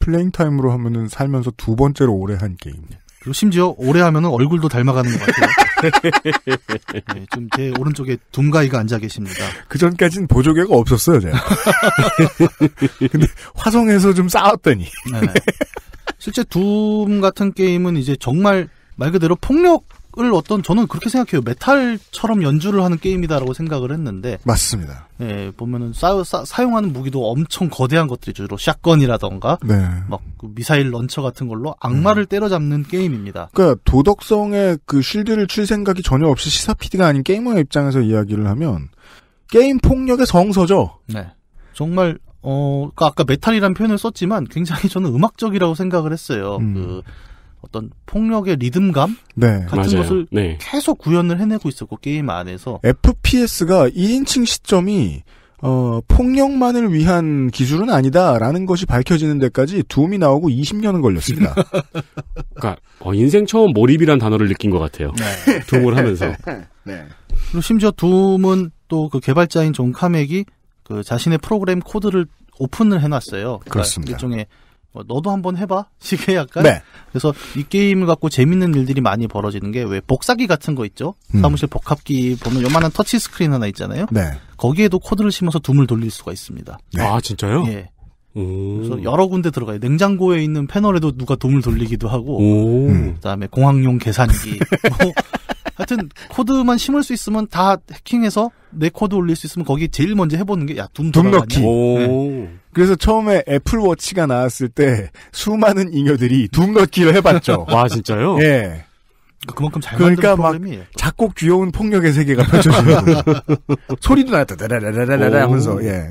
플레잉 타임으로 하면은 살면서 두 번째로 오래 한 게임이에요. 네. 그리고 심지어 오래 하면은 얼굴도 닮아가는 것 같아요. [LAUGHS] 네, 지금 제 오른쪽에 둠가이가 앉아 계십니다. 그 전까진 보조개가 없었어요, 제가. [LAUGHS] 근데 화성에서 좀 싸웠더니. 네. 네. 실제 둠 같은 게임은 이제 정말 말 그대로 폭력을 어떤 저는 그렇게 생각해요. 메탈처럼 연주를 하는 게임이다라고 생각을 했는데 맞습니다. 예, 보면은 사, 사 용하는 무기도 엄청 거대한 것들이 주로 샷건이라던가 네. 막그 미사일 런처 같은 걸로 악마를 음. 때려잡는 게임입니다. 그러니까 도덕성에그 쉴드를 칠 생각이 전혀 없이 시사 PD가 아닌 게이머의 입장에서 이야기를 하면 게임 폭력의 성서죠. 네. 정말 어, 그러니까 아까 메탈이라는 표현을 썼지만 굉장히 저는 음악적이라고 생각을 했어요. 음. 그 어떤 폭력의 리듬감 네. 같은 맞아요. 것을 네. 계속 구현을 해내고 있었고 게임 안에서 FPS가 1인칭 시점이 어, 폭력만을 위한 기술은 아니다라는 것이 밝혀지는 데까지 둠이 나오고 20년은 걸렸습니다. [LAUGHS] 그러니까 어, 인생 처음 몰입이란 단어를 느낀 것 같아요. 네. 둠을 하면서. 네. 그리고 심지어 둠은 또 그 개발자인 존 카맥이 그 자신의 프로그램 코드를 오픈을 해놨어요. 그러니까 그렇습니다 일종의 뭐 너도 한번 해봐 시계 [LAUGHS] 약간 네. 그래서 이 게임을 갖고 재밌는 일들이 많이 벌어지는 게 왜 복사기 같은 거 있죠 음. 사무실 복합기 보면 요만한 터치 스크린 하나 있잖아요 네. 거기에도 코드를 심어서 둠을 돌릴 수가 있습니다 네. 아 진짜요 예 오. 그래서 여러 군데 들어가요 냉장고에 있는 패널에도 누가 둠을 돌리기도 하고 오. 음. 그다음에 공항용 계산기 [LAUGHS] 뭐 하여튼 코드만 심을 수 있으면 다 해킹해서 내 코드 올릴 수 있으면 거기 제일 먼저 해보는 게 야둠 넣기. 네. 그래서 처음에 애플워치가 나왔을 때 수많은 잉여들이 둠 넣기를 해봤죠. [LAUGHS] 와 진짜요? 예. 네. 그만큼 잘 그러니까 막프로그램이 작곡 귀여운 폭력의 세계가 펼쳐지고 [LAUGHS] 소리도 나다 다라라라라 하면서 예.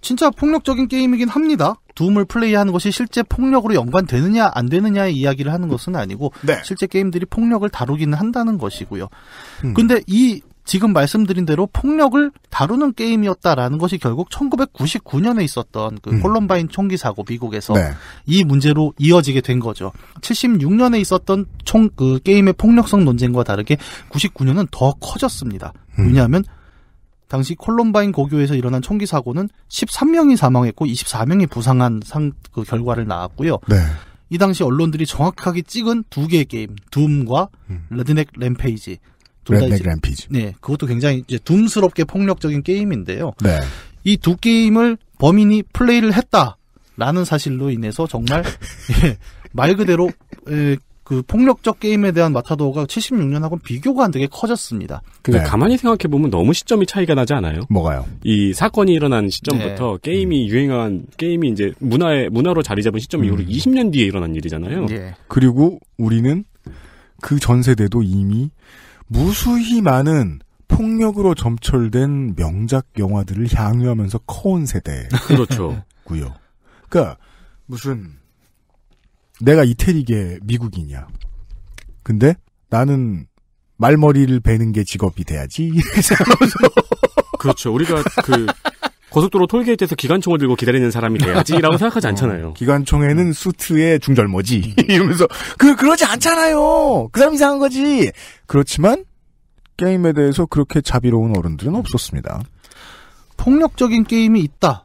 진짜 폭력적인 게임이긴 합니다. 둠을 플레이하는 것이 실제 폭력으로 연관되느냐 안 되느냐의 이야기를 하는 것은 아니고 네. 실제 게임들이 폭력을 다루기는 한다는 것이고요. 음. 근데 이 지금 말씀드린 대로 폭력을 다루는 게임이었다라는 것이 결국 1999년에 있었던 그 음. 콜럼바인 총기 사고 미국에서 네. 이 문제로 이어지게 된 거죠. 76년에 있었던 총그 게임의 폭력성 논쟁과 다르게 99년은 더 커졌습니다. 음. 왜냐하면 당시 콜롬바인 고교에서 일어난 총기 사고는 13명이 사망했고 24명이 부상한 상, 그 결과를 낳았고요. 네. 이 당시 언론들이 정확하게 찍은 두 개의 게임, 둠과 음. 레드넥 램페이지. 레드넥 램페이지. 네, 그것도 굉장히 이제 둠스럽게 폭력적인 게임인데요. 네. 이 두 게임을 범인이 플레이를 했다라는 사실로 인해서 정말 [LAUGHS] 예, 말 그대로 예, 그 폭력적 게임에 대한 마타도가7 6년하고 비교가 안 되게 커졌습니다. 근데 네. 가만히 생각해 보면 너무 시점이 차이가 나지 않아요? 뭐가요? 이 사건이 일어난 시점부터 네. 게임이 음. 유행한 게임이 이제 문화에 문화로 자리 잡은 시점 음. 이후로 음. 20년 뒤에 일어난 일이잖아요. 예. 그리고 우리는 그 전 세대도 이미 무수히 많은 폭력으로 점철된 명작 영화들을 향유하면서 커온 세대. 그렇죠. 구요. 그러니까 무슨 내가 이태리계 미국인이야. 근데 나는 말머리를 베는 게 직업이 돼야지. [LAUGHS] 그렇죠. 우리가 그 고속도로 톨게이트에서 기관총을 들고 기다리는 사람이 돼야지라고 생각하지 어, 않잖아요. 어, 기관총에는 수트에 중절모지 [LAUGHS] 이러면서 그 그러지 않잖아요. 그 사람 이상한 거지. 그렇지만 게임에 대해서 그렇게 자비로운 어른들은 없었습니다. 폭력적인 게임이 있다.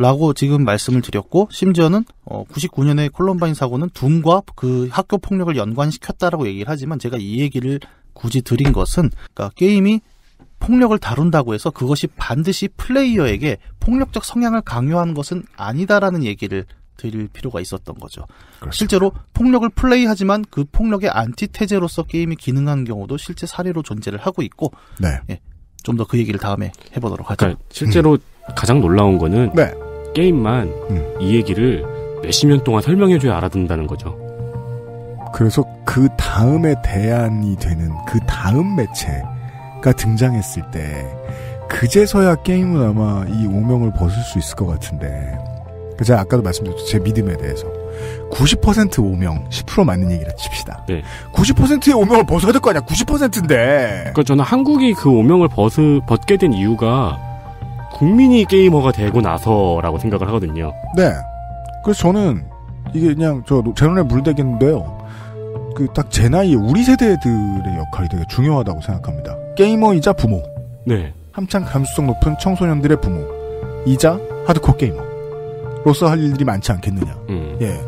라고 지금 말씀을 드렸고 심지어는 어 99년의 콜럼바인 사고는 둠과 그 학교 폭력을 연관시켰다라고 얘기를 하지만 제가 이 얘기를 굳이 드린 것은 그러니까 게임이 폭력을 다룬다고 해서 그것이 반드시 플레이어에게 폭력적 성향을 강요하는 것은 아니다라는 얘기를 드릴 필요가 있었던 거죠. 그렇습니다. 실제로 폭력을 플레이하지만 그 폭력의 안티테제로서 게임이 기능한 경우도 실제 사례로 존재를 하고 있고 네. 예, 좀더 그 얘기를 다음에 해보도록 하죠. 그러니까 실제로 음. 가장 놀라운 거는 네. 게임만 음. 이 얘기를 몇십 년 동안 설명해줘야 알아듣는다는 거죠. 그래서 그 다음에 대안이 되는 그 다음 매체가 등장했을 때 그제서야 게임은 아마 이 오명을 벗을 수 있을 것 같은데 제가 아까도 말씀드렸죠 제 믿음에 대해서 90% 오명 10% 맞는 얘기라 칩시다 네. 90%의 오명을 벗어야 될 거 아니야 90%인데 그러니까 저는 한국이 그 오명을 벗을, 벗게 된 이유가 국민이 게이머가 되고 나서라고 생각을 하거든요. 네. 그래서 저는 이게 그냥 저제 눈에 물대겠는데요. 그 딱 제 나이에 우리 세대들의 역할이 되게 중요하다고 생각합니다. 게이머이자 부모. 네. 한창 감수성 높은 청소년들의 부모. 이자 하드코어 게이머로서 할 일들이 많지 않겠느냐. 음. 예.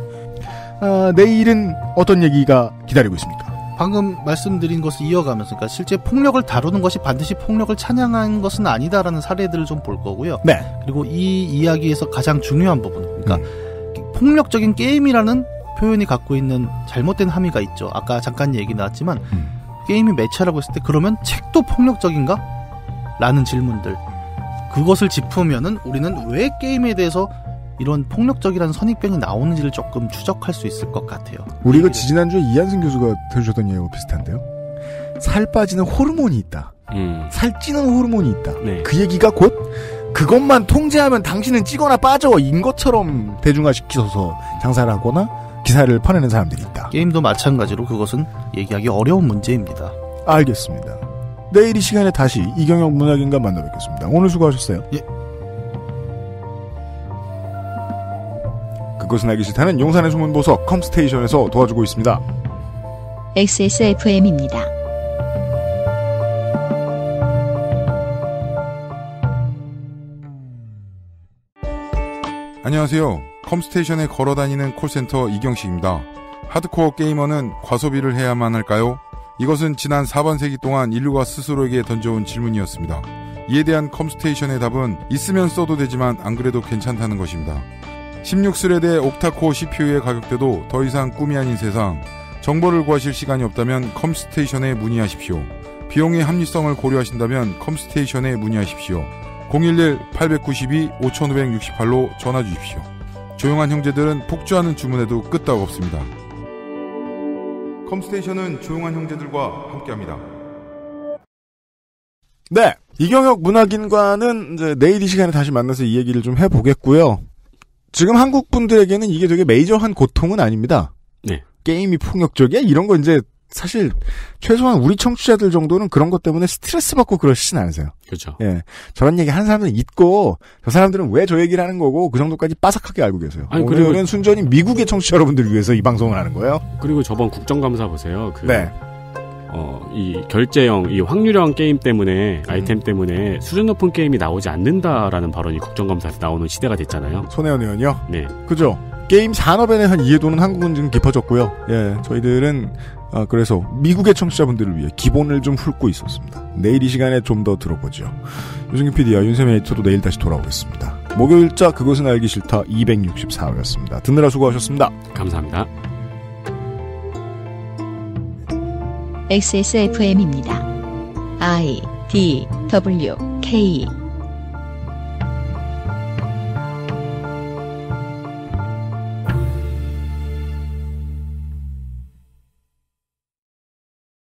아, 내일은 어떤 얘기가 기다리고 있습니까? 방금 말씀드린 것을 이어가면서 그러니까 실제 폭력을 다루는 것이 반드시 폭력을 찬양한 것은 아니다라는 사례들을 좀 볼 거고요. 네. 그리고 이 이야기에서 가장 중요한 부분, 그러니까 음. 폭력적인 게임이라는 표현이 갖고 있는 잘못된 함의가 있죠. 아까 잠깐 얘기 나왔지만 음. 게임이 매체라고 했을 때 그러면 책도 폭력적인가? 라는 질문들. 그것을 짚으면은 우리는 왜 게임에 대해서 이런 폭력적이라는 선입견이 나오는지를 조금 추적할 수 있을 것 같아요. 우리가 네. 지난주에 이한승 교수가 들으셨던 예하고 비슷한데요. 살 빠지는 호르몬이 있다. 음. 살찌는 호르몬이 있다. 네. 그 얘기가 곧 그것만 통제하면 당신은 찌거나 빠져 인 것처럼 대중화시키셔서 장사를 하거나 기사를 퍼내는 사람들이 있다. 게임도 마찬가지로 그것은 얘기하기 어려운 문제입니다. 알겠습니다. 내일 이 시간에 다시 이경영 문학인과 만나뵙겠습니다. 오늘 수고하셨어요. 예. 그것은 알기 싫다는 용산의 숨은 보석 컴스테이션에서 도와주고 있습니다. XSFM입니다. 안녕하세요. 컴스테이션에 걸어다니는 콜센터 이경식입니다. 하드코어 게이머는 과소비를 해야만 할까요? 이것은 지난 4번 세기 동안 인류가 스스로에게 던져온 질문이었습니다. 이에 대한 컴스테이션의 답은 있으면 써도 되지만 안 그래도 괜찮다는 것입니다. 16스레드의 옥타코 CPU의 가격대도 더 이상 꿈이 아닌 세상 정보를 구하실 시간이 없다면 컴스테이션에 문의하십시오. 비용의 합리성을 고려하신다면 컴스테이션에 문의하십시오. 011-892-5568로 전화 주십시오. 조용한 형제들은 폭주하는 주문에도 끄떡 없습니다. 컴스테이션은 조용한 형제들과 함께합니다. 네. 이경혁 문학인과는 이제 내일 이 시간에 다시 만나서 이 얘기를 좀 해보겠고요. 지금 한국 분들에게는 이게 되게 메이저한 고통은 아닙니다. 네. 게임이 폭력적이야? 이런 거 이제 사실 최소한 우리 청취자들 정도는 그런 것 때문에 스트레스 받고 그러시진 않으세요. 그렇죠. 예. 저런 얘기 하는 사람들은 있고 저 사람들은 왜 저 얘기를 하는 거고 그 정도까지 빠삭하게 알고 계세요. 아니, 오늘은 그리고... 순전히 미국의 청취자 여러분들 을 위해서 이 방송을 하는 거예요. 그리고 저번 국정감사 보세요. 그... 네. 어, 이 결제형, 이 확률형 게임 때문에, 음. 아이템 때문에 수준 높은 게임이 나오지 않는다라는 발언이 국정감사에서 나오는 시대가 됐잖아요. 손혜원 의원이요? 네. 그죠. 게임 산업에 대한 이해도는 한국은 지 깊어졌고요. 예, 저희들은, 아, 그래서 미국의 청취자분들을 위해 기본을 좀 훑고 있었습니다. 내일 이 시간에 좀 더 들어보죠. 유승균 PD와 윤세민 에이터도 내일 다시 돌아오겠습니다. 목요일자 그것은 알기 싫다 264회였습니다. 듣느라 수고하셨습니다. 감사합니다. XSFM입니다. I D W K